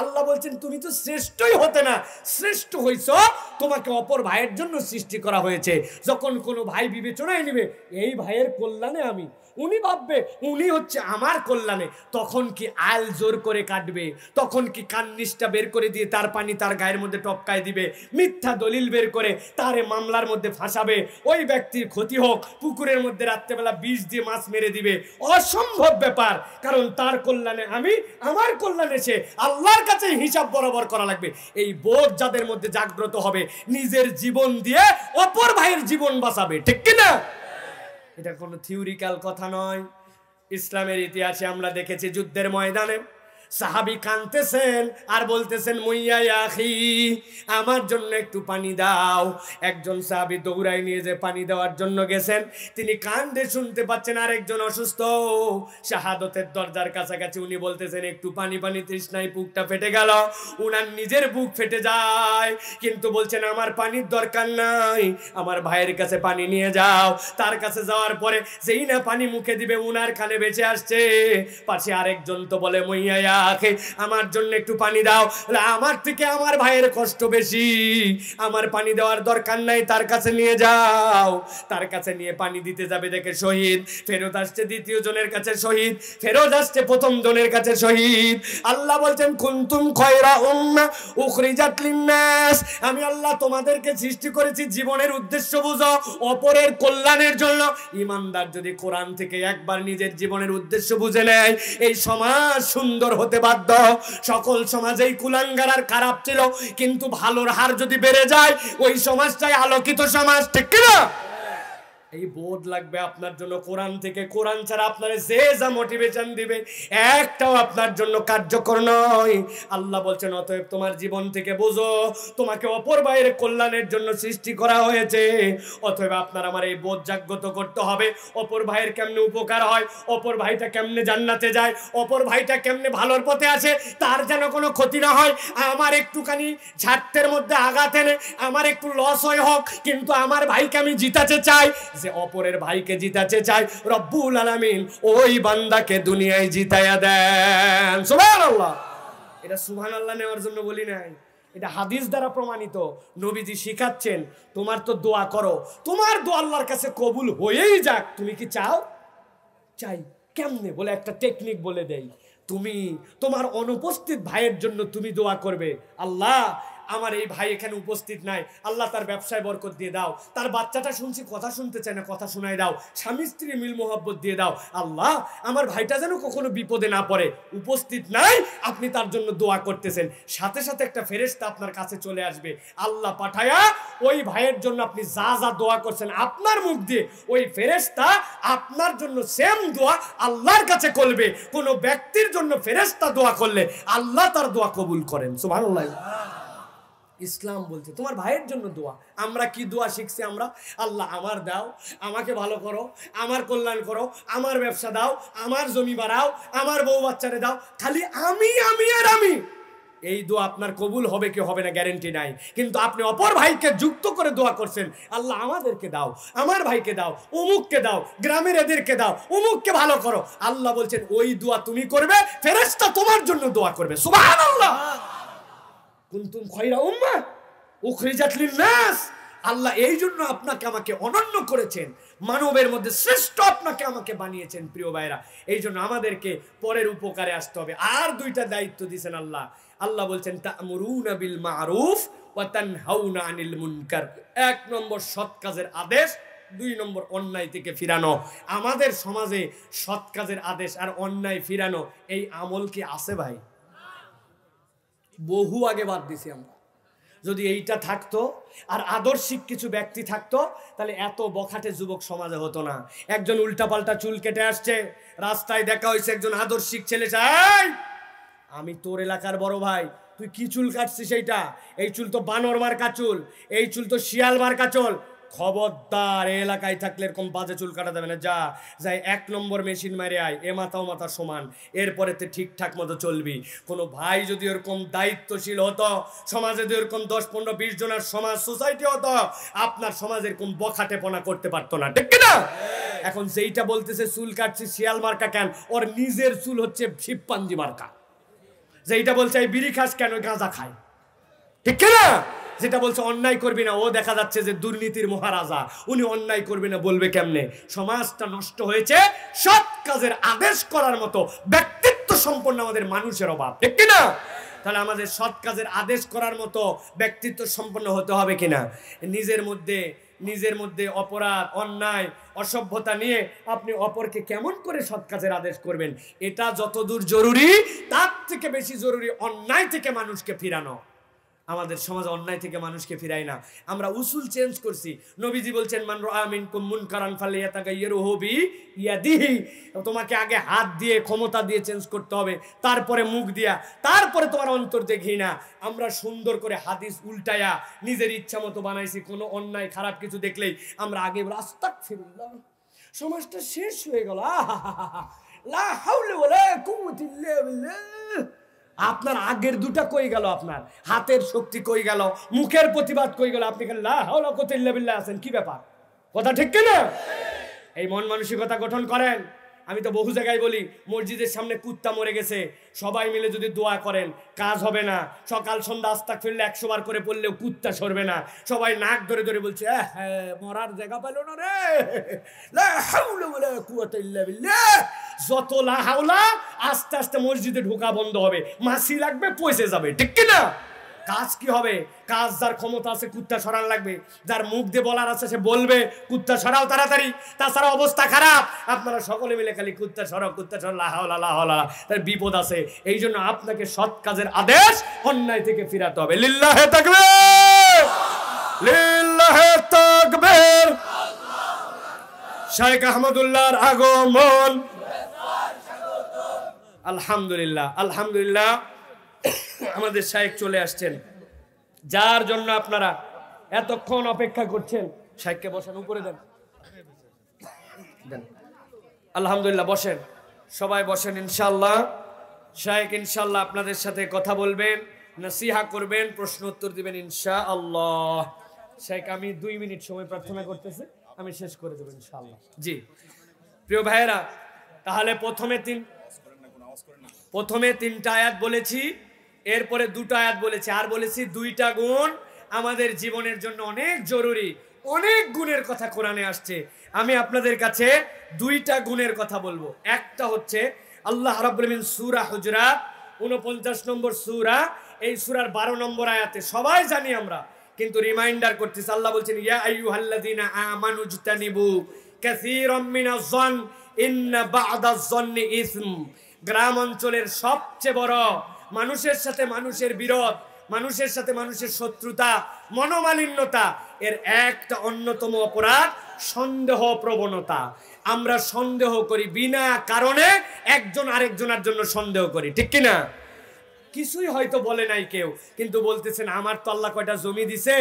A: আল্লাহ বলছেন তুমি তো শ্রেষ্ঠই হতে না শ্রেষ্ঠ হইছ তোমাকে অপর ভাইয়ের জন্য সৃষ্টি করা হয়েছে যখন কোনো ভাই বিবেচনায় নেবে এই ভাইয়ের কল্যাণে আমি উনি ভাববে উনি হচ্ছে আমার কল্যাণে তখন কি আল জোর করে কাটবে তখন কি কান্নিসটা বের করে দিয়ে তার পানি তার গায়ের মধ্যে টপকায় দিবে মিথ্যা দলিল বের করে তারে মামলার মধ্যে ফাঁসাবে ওই ব্যক্তির ক্ষতি হোক পুকুরের মধ্যে রাত্রেবেলা বিষ দিয়ে মাছ মেরে দিবে অসম্ভব ব্যাপার কারণ তার কল্যাণে আমি আমার কল্যাণে সে আল্লাহর কাছে হিসাব বরাবর করা লাগবে এই বোধ যাদের মধ্যে জাগ্রত হবে নিজের জীবন দিয়ে অপর ভাইয়ের জীবন বাঁচাবে ঠিক কিনা এটা কোনো থিওরিক্যাল কথা নয় ইসলামের ইতিহাসে আমরা দেখেছি যুদ্ধের ময়দানে সাহাবি কানতেছেন আর বলতেছেন মুইয়া আখি আমার জন্য একটু পানি দাও একজন সাহাবি দৌড়াই নিয়ে যে পানি দেওয়ার জন্য গেছেন তিনি কান্দে শুনতে পাচ্ছেন আর একজন অসুস্থ শাহাদতের দরজার কাছাকাছি উনি বলতেছেন একটু পানি পানি তৃষ্ণায় বুকটা ফেটে গেল উনার নিজের বুক ফেটে যায় কিন্তু বলছেন আমার পানির দরকার নাই আমার ভাইয়ের কাছে পানি নিয়ে যাও তার কাছে যাওয়ার পরে যেই না পানি মুখে দিবে উনার খানে বেঁচে আসছে পাশে আরেকজন তো বলে মইয়া রাখে আমার জন্য একটু পানি দাও আমার থেকে আমার ভাইয়ের কষ্ট বেশি আমার পানি দেওয়ার দরকার নাই তার কাছে নিয়ে যাও তার কাছে নিয়ে পানি দিতে যাবে দেখে শহীদ ফেরত আসছে দ্বিতীয় জনের কাছে শহীদ ফেরত আসছে প্রথম জনের কাছে শহীদ আল্লাহ বলছেন কুন্তুম খয়রা উম্মা উখরিজাত লিন্নাস আমি আল্লাহ তোমাদেরকে সৃষ্টি করেছি জীবনের উদ্দেশ্য বুঝো অপরের কল্যাণের জন্য ইমানদার যদি কোরআন থেকে একবার নিজের জীবনের উদ্দেশ্য বুঝে নেয় এই সমাজ সুন্দর হতে হতে বাধ্য সকল সমাজেই কুলাঙ্গার আর খারাপ ছিল কিন্তু ভালোর হার যদি বেড়ে যায় ওই সমাজটাই আলোকিত সমাজ ঠিক কিনা এই বোধ লাগবে আপনার জন্য কোরআন থেকে কোরআন ছাড়া আপনার যে যা মোটিভেশন দিবে একটাও আপনার জন্য কার্যকর নয় আল্লাহ বলছেন অতএব তোমার জীবন থেকে বোঝো তোমাকে অপর বাইরে কল্যাণের জন্য সৃষ্টি করা হয়েছে অতএব আপনার আমার এই বোধ জাগ্রত করতে হবে অপর ভাইয়ের কেমনে উপকার হয় অপর ভাইটা কেমনে জান্নাতে যায় অপর ভাইটা কেমনে ভালোর পথে আসে তার যেন কোনো ক্ষতি না হয় আমার একটুখানি ছাত্রের মধ্যে আঘাত এনে আমার একটু লস হয়ে হোক কিন্তু আমার ভাইকে আমি জিতাতে চাই যে অপরের ভাইকে জিতাতে চায় রব্বুল আলামিন ওই বান্দাকে দুনিয়ায় জিতাইয়া দেন সুবহানাল্লাহ আল্লাহ এটা সুবহানাল্লাহ আল্লাহ নেওয়ার জন্য বলি নাই এটা হাদিস দ্বারা প্রমাণিত নবীজি শিখাচ্ছেন তোমার তো দোয়া করো তোমার দোয়া আল্লাহর কাছে কবুল হয়েই যাক তুমি কি চাও চাই কেমনে বলে একটা টেকনিক বলে দেয় তুমি তোমার অনুপস্থিত ভাইয়ের জন্য তুমি দোয়া করবে আল্লাহ আমার এই ভাই এখানে উপস্থিত নাই আল্লাহ তার ব্যবসায় বরকত দিয়ে দাও তার বাচ্চাটা শুনছি কথা শুনতে চায় না কথা শোনাই দাও স্বামী স্ত্রী মিল মোহাব্বত দিয়ে দাও আল্লাহ আমার ভাইটা যেন কখনো বিপদে না পড়ে উপস্থিত নাই আপনি তার জন্য দোয়া করতেছেন সাথে সাথে একটা ফেরেস্তা আপনার কাছে চলে আসবে আল্লাহ পাঠায়া ওই ভাইয়ের জন্য আপনি যা যা দোয়া করছেন আপনার মুখ দিয়ে ওই ফেরেস্তা আপনার জন্য সেম দোয়া আল্লাহর কাছে করবে কোনো ব্যক্তির জন্য ফেরেস্তা দোয়া করলে আল্লাহ তার দোয়া কবুল করেন সুবহানাল্লাহ ইসলাম বলছে তোমার ভাইয়ের জন্য দোয়া আমরা কি দোয়া শিখছি আমরা আল্লাহ আমার দাও আমাকে ভালো করো আমার কল্যাণ করো আমার ব্যবসা দাও আমার জমি বাড়াও আমার বউ বাচ্চারে দাও খালি আমি আমি আর আমি এই দোয়া আপনার কবুল হবে কি হবে না গ্যারেন্টি নাই কিন্তু আপনি অপর ভাইকে যুক্ত করে দোয়া করছেন আল্লাহ আমাদেরকে দাও আমার ভাইকে দাও অমুককে দাও গ্রামের এদেরকে দাও অমুককে ভালো করো আল্লাহ বলছেন ওই দোয়া তুমি করবে ফেরেস্তা তোমার জন্য দোয়া করবে সুবাহ আল্লাহ কুন্তুম খয়রা উম্মা উখরিজাতলিন নাস আল্লাহ এই জন্য আপনাকে আমাকে অনন্য করেছেন মানবের মধ্যে শ্রেষ্ঠ আপনাকে আমাকে বানিয়েছেন প্রিয় ভাইরা এই জন্য আমাদেরকে পরের উপকারে আসতে হবে আর দুইটা দায়িত্ব দিয়েছেন আল্লাহ আল্লাহ বলছেন তামরুনা বিল মারুফ ওয়া তানহাউনা আনিল মুনকার এক নম্বর সৎ কাজের আদেশ দুই নম্বর অন্যায় থেকে ফিরানো আমাদের সমাজে সৎ কাজের আদেশ আর অন্যায় ফিরানো এই আমল কি আছে ভাই বহু আগে বাদ দিছি আমরা যদি এইটা থাকতো আর আদর্শিক কিছু ব্যক্তি থাকতো তাহলে এত বখাটে যুবক সমাজে হতো না একজন উল্টাপাল্টা চুল কেটে আসছে রাস্তায় দেখা হয়েছে একজন আদর্শিক ছেলে চাই আমি তোর এলাকার বড় ভাই তুই কি চুল কাটছিস এইটা এই চুল তো বানর মার্কা চুল এই চুল তো শিয়াল মার্কা চুল খবরদার এলাকায় থাকলে এরকম বাজে চুল কাটা দেবে না যা যাই এক নম্বর মেশিন মারে আয় এ মাথাও মাথা সমান এরপরে তুই ঠিকঠাক মতো চলবি কোনো ভাই যদি ওরকম দায়িত্বশীল হতো সমাজে যদি ওরকম দশ পনেরো বিশ জনের সমাজ সোসাইটি হতো আপনার সমাজ এরকম বখাটেপনা করতে পারতো না ঠিক না এখন যেইটা বলতেছে চুল কাটছি শিয়াল মার্কা কেন ওর নিজের চুল হচ্ছে শিবপাঞ্জি মার্কা যেইটা বলছে এই বিড়ি খাস কেন গাঁজা খায় ঠিক না যেটা বলছে অন্যায় করবি না ও দেখা যাচ্ছে যে দুর্নীতির মহারাজা উনি অন্যায় করবে না বলবে কেমনে সমাজটা নষ্ট হয়েছে সৎ কাজের আদেশ করার মতো ব্যক্তিত্ব সম্পন্ন আমাদের মানুষের অভাব ঠিক কিনা তাহলে আমাদের সৎ কাজের আদেশ করার মতো ব্যক্তিত্ব সম্পন্ন হতে হবে কিনা নিজের মধ্যে নিজের মধ্যে অপরাধ অন্যায় অসভ্যতা নিয়ে আপনি অপরকে কেমন করে সৎ কাজের আদেশ করবেন এটা যতদূর জরুরি তার থেকে বেশি জরুরি অন্যায় থেকে মানুষকে ফিরানো আমাদের সমাজ অন্যায় থেকে মানুষকে ফিরাই না আমরা উসুল চেঞ্জ করছি নবীজি বলছেন মান আমিন কুমুন কারান ফালে তাকে ইয়া ইয়াদিহি তোমাকে আগে হাত দিয়ে ক্ষমতা দিয়ে চেঞ্জ করতে হবে তারপরে মুখ দিয়া তারপরে তোমার অন্তর দিয়ে ঘৃণা আমরা সুন্দর করে হাদিস উল্টায়া নিজের ইচ্ছা মতো বানাইছি কোনো অন্যায় খারাপ কিছু দেখলেই আমরা আগে রাস্তা ফিরলাম সমাজটা শেষ হয়ে গেল আহ লা হাউলে ওয়ালা কুওয়াতা ইল্লা বিল্লাহ আপনার আগের দুটা কই গেল আপনার হাতের শক্তি কই গেল মুখের প্রতিবাদ কই গেল আপনি লাহলা কোতিল্লা আছেন কি ব্যাপার কথা ঠিক কিনা এই মন মানসিকতা গঠন করেন আমি তো বহু জায়গায় বলি মসজিদের সামনে কুত্তা মরে গেছে সবাই মিলে যদি দোয়া করেন কাজ হবে না সকাল সন্ধ্যা আস্তাক ফিরলে একশো বার করে পড়লেও কুত্তা সরবে না সবাই নাক ধরে ধরে বলছে মরার জায়গা পেল না রে যত লাহাওলা আস্তে আস্তে মসজিদে ঢোকা বন্ধ হবে মাসি লাগবে পয়সে যাবে ঠিক কিনা কাজ কি হবে কাজ যার ক্ষমতা আছে কুত্তা সরান লাগবে যার মুখ দিয়ে বলার আছে সে বলবে কুত্তা সরাও তাড়াতাড়ি তাছাড়া অবস্থা খারাপ আপনারা সকলে মিলে খালি কুত্তা সরাও কুত্তা সরাও লাহাওলা তার বিপদ আছে এই জন্য আপনাকে সৎ কাজের আদেশ অন্যায় থেকে ফিরাতে হবে লিল্লাহে থাকবে লিল্লাহে থাকবে আহমদুল্লাহর আগমন আলহামদুলিল্লাহ আলহামদুলিল্লাহ আমাদের শায়েক চলে আসছেন যার জন্য আপনারা এতক্ষণ অপেক্ষা করছেন শাহেককে বসেন উপরে দেন দেন আলহামদুলিল্লাহ বসেন সবাই বসেন ইনশাল্লাহ শাহেক ইনশাল্লাহ আপনাদের সাথে কথা বলবেন নাসিহা করবেন প্রশ্ন উত্তর দিবেন ইনশা আল্লাহ শেখ আমি দুই মিনিট সময় প্রার্থনা করতেছি আমি শেষ করে দেবো ইনশাল্লাহ জি প্রিয় ভাইয়েরা তাহলে প্রথমে তিন প্রথমে তিনটা আয়াত বলেছি এরপরে দুটো আয়াত বলেছে আর বলেছি দুইটা গুণ আমাদের জীবনের জন্য অনেক জরুরি অনেক গুণের কথা কোরআনে আসছে আমি আপনাদের কাছে দুইটা গুণের কথা বলবো একটা হচ্ছে আল্লাহ রবিন সুরা হুজরা উনপঞ্চাশ নম্বর সুরা এই সুরার বারো নম্বর আয়াতে সবাই জানি আমরা কিন্তু রিমাইন্ডার করতেছে আল্লাহ বলছেন ইয়া আইয়ু হাল্লাদিনা জন গ্রাম অঞ্চলের সবচেয়ে বড় মানুষের সাথে মানুষের বিরোধ মানুষের সাথে মানুষের শত্রুতা মনোমালিন্যতা এর একটা অন্যতম অপরাধ সন্দেহ প্রবণতা আমরা সন্দেহ করি বিনা কারণে একজন আরেকজনের জন্য সন্দেহ করি ঠিক কিনা কিছুই হয়তো বলে নাই কেউ কিন্তু বলতেছেন আমার তো আল্লাহ কয়টা জমি দিছে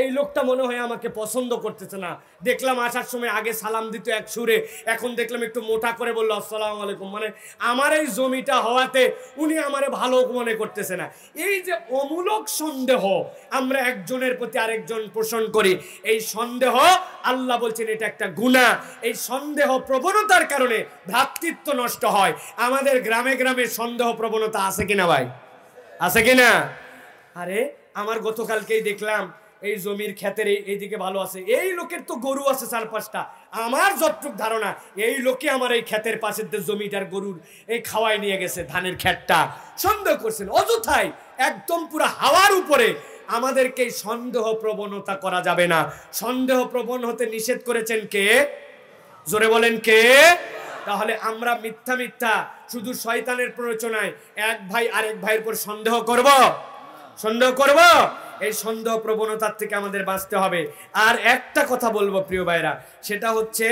A: এই লোকটা মনে হয় আমাকে পছন্দ করতেছে না দেখলাম আসার সময় আগে সালাম দিত এক সুরে এখন দেখলাম একটু মোটা করে বললো আসসালাম আলাইকুম মানে আমার এই জমিটা হওয়াতে উনি আমারে ভালো মনে করতেছে না এই যে অমূলক সন্দেহ আমরা একজনের প্রতি আরেকজন পোষণ করি এই সন্দেহ আল্লাহ বলছেন এটা একটা গুণা এই সন্দেহ প্রবণতার কারণে ভ্রাতৃত্ব নষ্ট হয় আমাদের গ্রামে গ্রামে সন্দেহ প্রবণতা আছে কিনা ভাই আছে কিনা আরে আমার গতকালকেই দেখলাম এই জমির ক্ষেতের এইদিকে ভালো আছে এই লোকের তো গরু আছে চার পাঁচটা আমার যতটুক ধারণা এই লোকে আমার এই ক্ষেতের পাশের জমিটার গরুর এই খাওয়ায় নিয়ে গেছে ধানের ক্ষেতটা সন্দেহ করছেন অযথায় একদম পুরো হাওয়ার উপরে আমাদেরকে সন্দেহ প্রবণতা করা যাবে না সন্দেহ প্রবণ হতে নিষেধ করেছেন কে জোরে বলেন কে তাহলে আমরা মিথ্যা মিথ্যা শুধু শয়তানের প্ররোচনায় এক ভাই আরেক ভাইয়ের উপর সন্দেহ করব সন্দেহ করব এই সন্দেহ প্রবণতার থেকে আমাদের বাঁচতে হবে আর একটা কথা বলবো প্রিয় ভাইরা সেটা হচ্ছে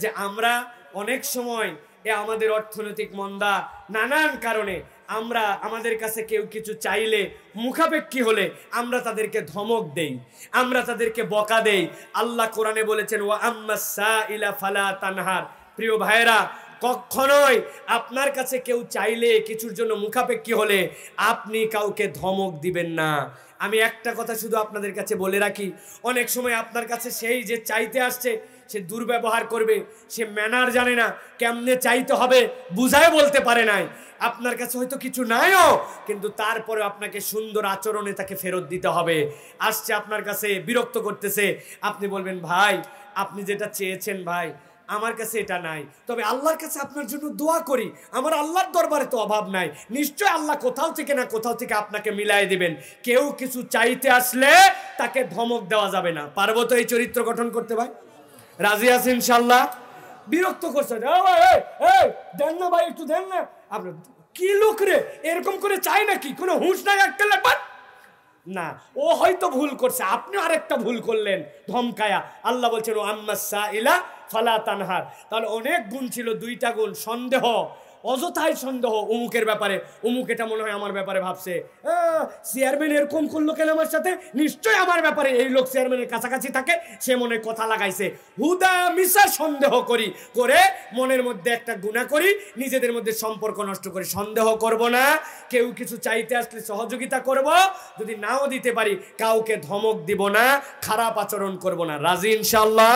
A: যে আমরা অনেক সময় এ আমাদের অর্থনৈতিক মন্দা নানান কারণে আমরা আমাদের কাছে কেউ কিছু চাইলে মুখাপেক্ষী হলে আমরা তাদেরকে ধমক দেই আমরা তাদেরকে বকা দেই আল্লাহ কোরআনে বলেছেন ও আম্মা ইলা ফালা তানহার প্রিয় ভাইরা কখনোই আপনার কাছে কেউ চাইলে কিছুর জন্য মুখাপেক্ষী হলে আপনি কাউকে ধমক দিবেন না আমি একটা কথা শুধু আপনাদের কাছে বলে রাখি অনেক সময় আপনার কাছে সেই যে চাইতে আসছে সে দুর্ব্যবহার করবে সে ম্যানার জানে না কেমনে চাইতে হবে বুঝায় বলতে পারে নাই আপনার কাছে হয়তো কিছু নাইও কিন্তু তারপরে আপনাকে সুন্দর আচরণে তাকে ফেরত দিতে হবে আসছে আপনার কাছে বিরক্ত করতেছে আপনি বলবেন ভাই আপনি যেটা চেয়েছেন ভাই আমার কাছে এটা নাই তবে আল্লাহর কাছে আপনার জন্য দোয়া করি আমার আল্লাহর দরবারে তো অভাব নাই নিশ্চয় আল্লাহ কোথাও থেকে না কোথাও থেকে আপনাকে মিলাই দেবেন কেউ কিছু চাইতে আসলে তাকে ধমক দেওয়া যাবে না পারবো তো এই চরিত্র গঠন করতে ভাই রাজি আছে ইনশাল্লাহ বিরক্ত করছে দেন না ভাই একটু দেন না আপনার কি লোক রে এরকম করে চাই নাকি কোনো হুঁশ নাই একটা ব্যাপার না ও হয়তো ভুল করছে আপনি আরেকটা ভুল করলেন ধমকায়া আল্লাহ বলছেন ও আম্মাসা ইলা ফালা তানহার তাহলে অনেক গুণ ছিল দুইটা গুণ সন্দেহ অযথাই সন্দেহ অমুকের ব্যাপারে অমুক এটা মনে হয় আমার ব্যাপারে ভাবছে চেয়ারম্যান এরকম করলো কেন আমার সাথে নিশ্চয় আমার ব্যাপারে এই লোক চেয়ারম্যানের কাছাকাছি থাকে সে মনে কথা লাগাইছে হুদা মিশা সন্দেহ করি করে মনের মধ্যে একটা গুণা করি নিজেদের মধ্যে সম্পর্ক নষ্ট করি সন্দেহ করব না কেউ কিছু চাইতে আসলে সহযোগিতা করব যদি নাও দিতে পারি কাউকে ধমক দিব না খারাপ আচরণ করব না রাজি ইনশাল্লাহ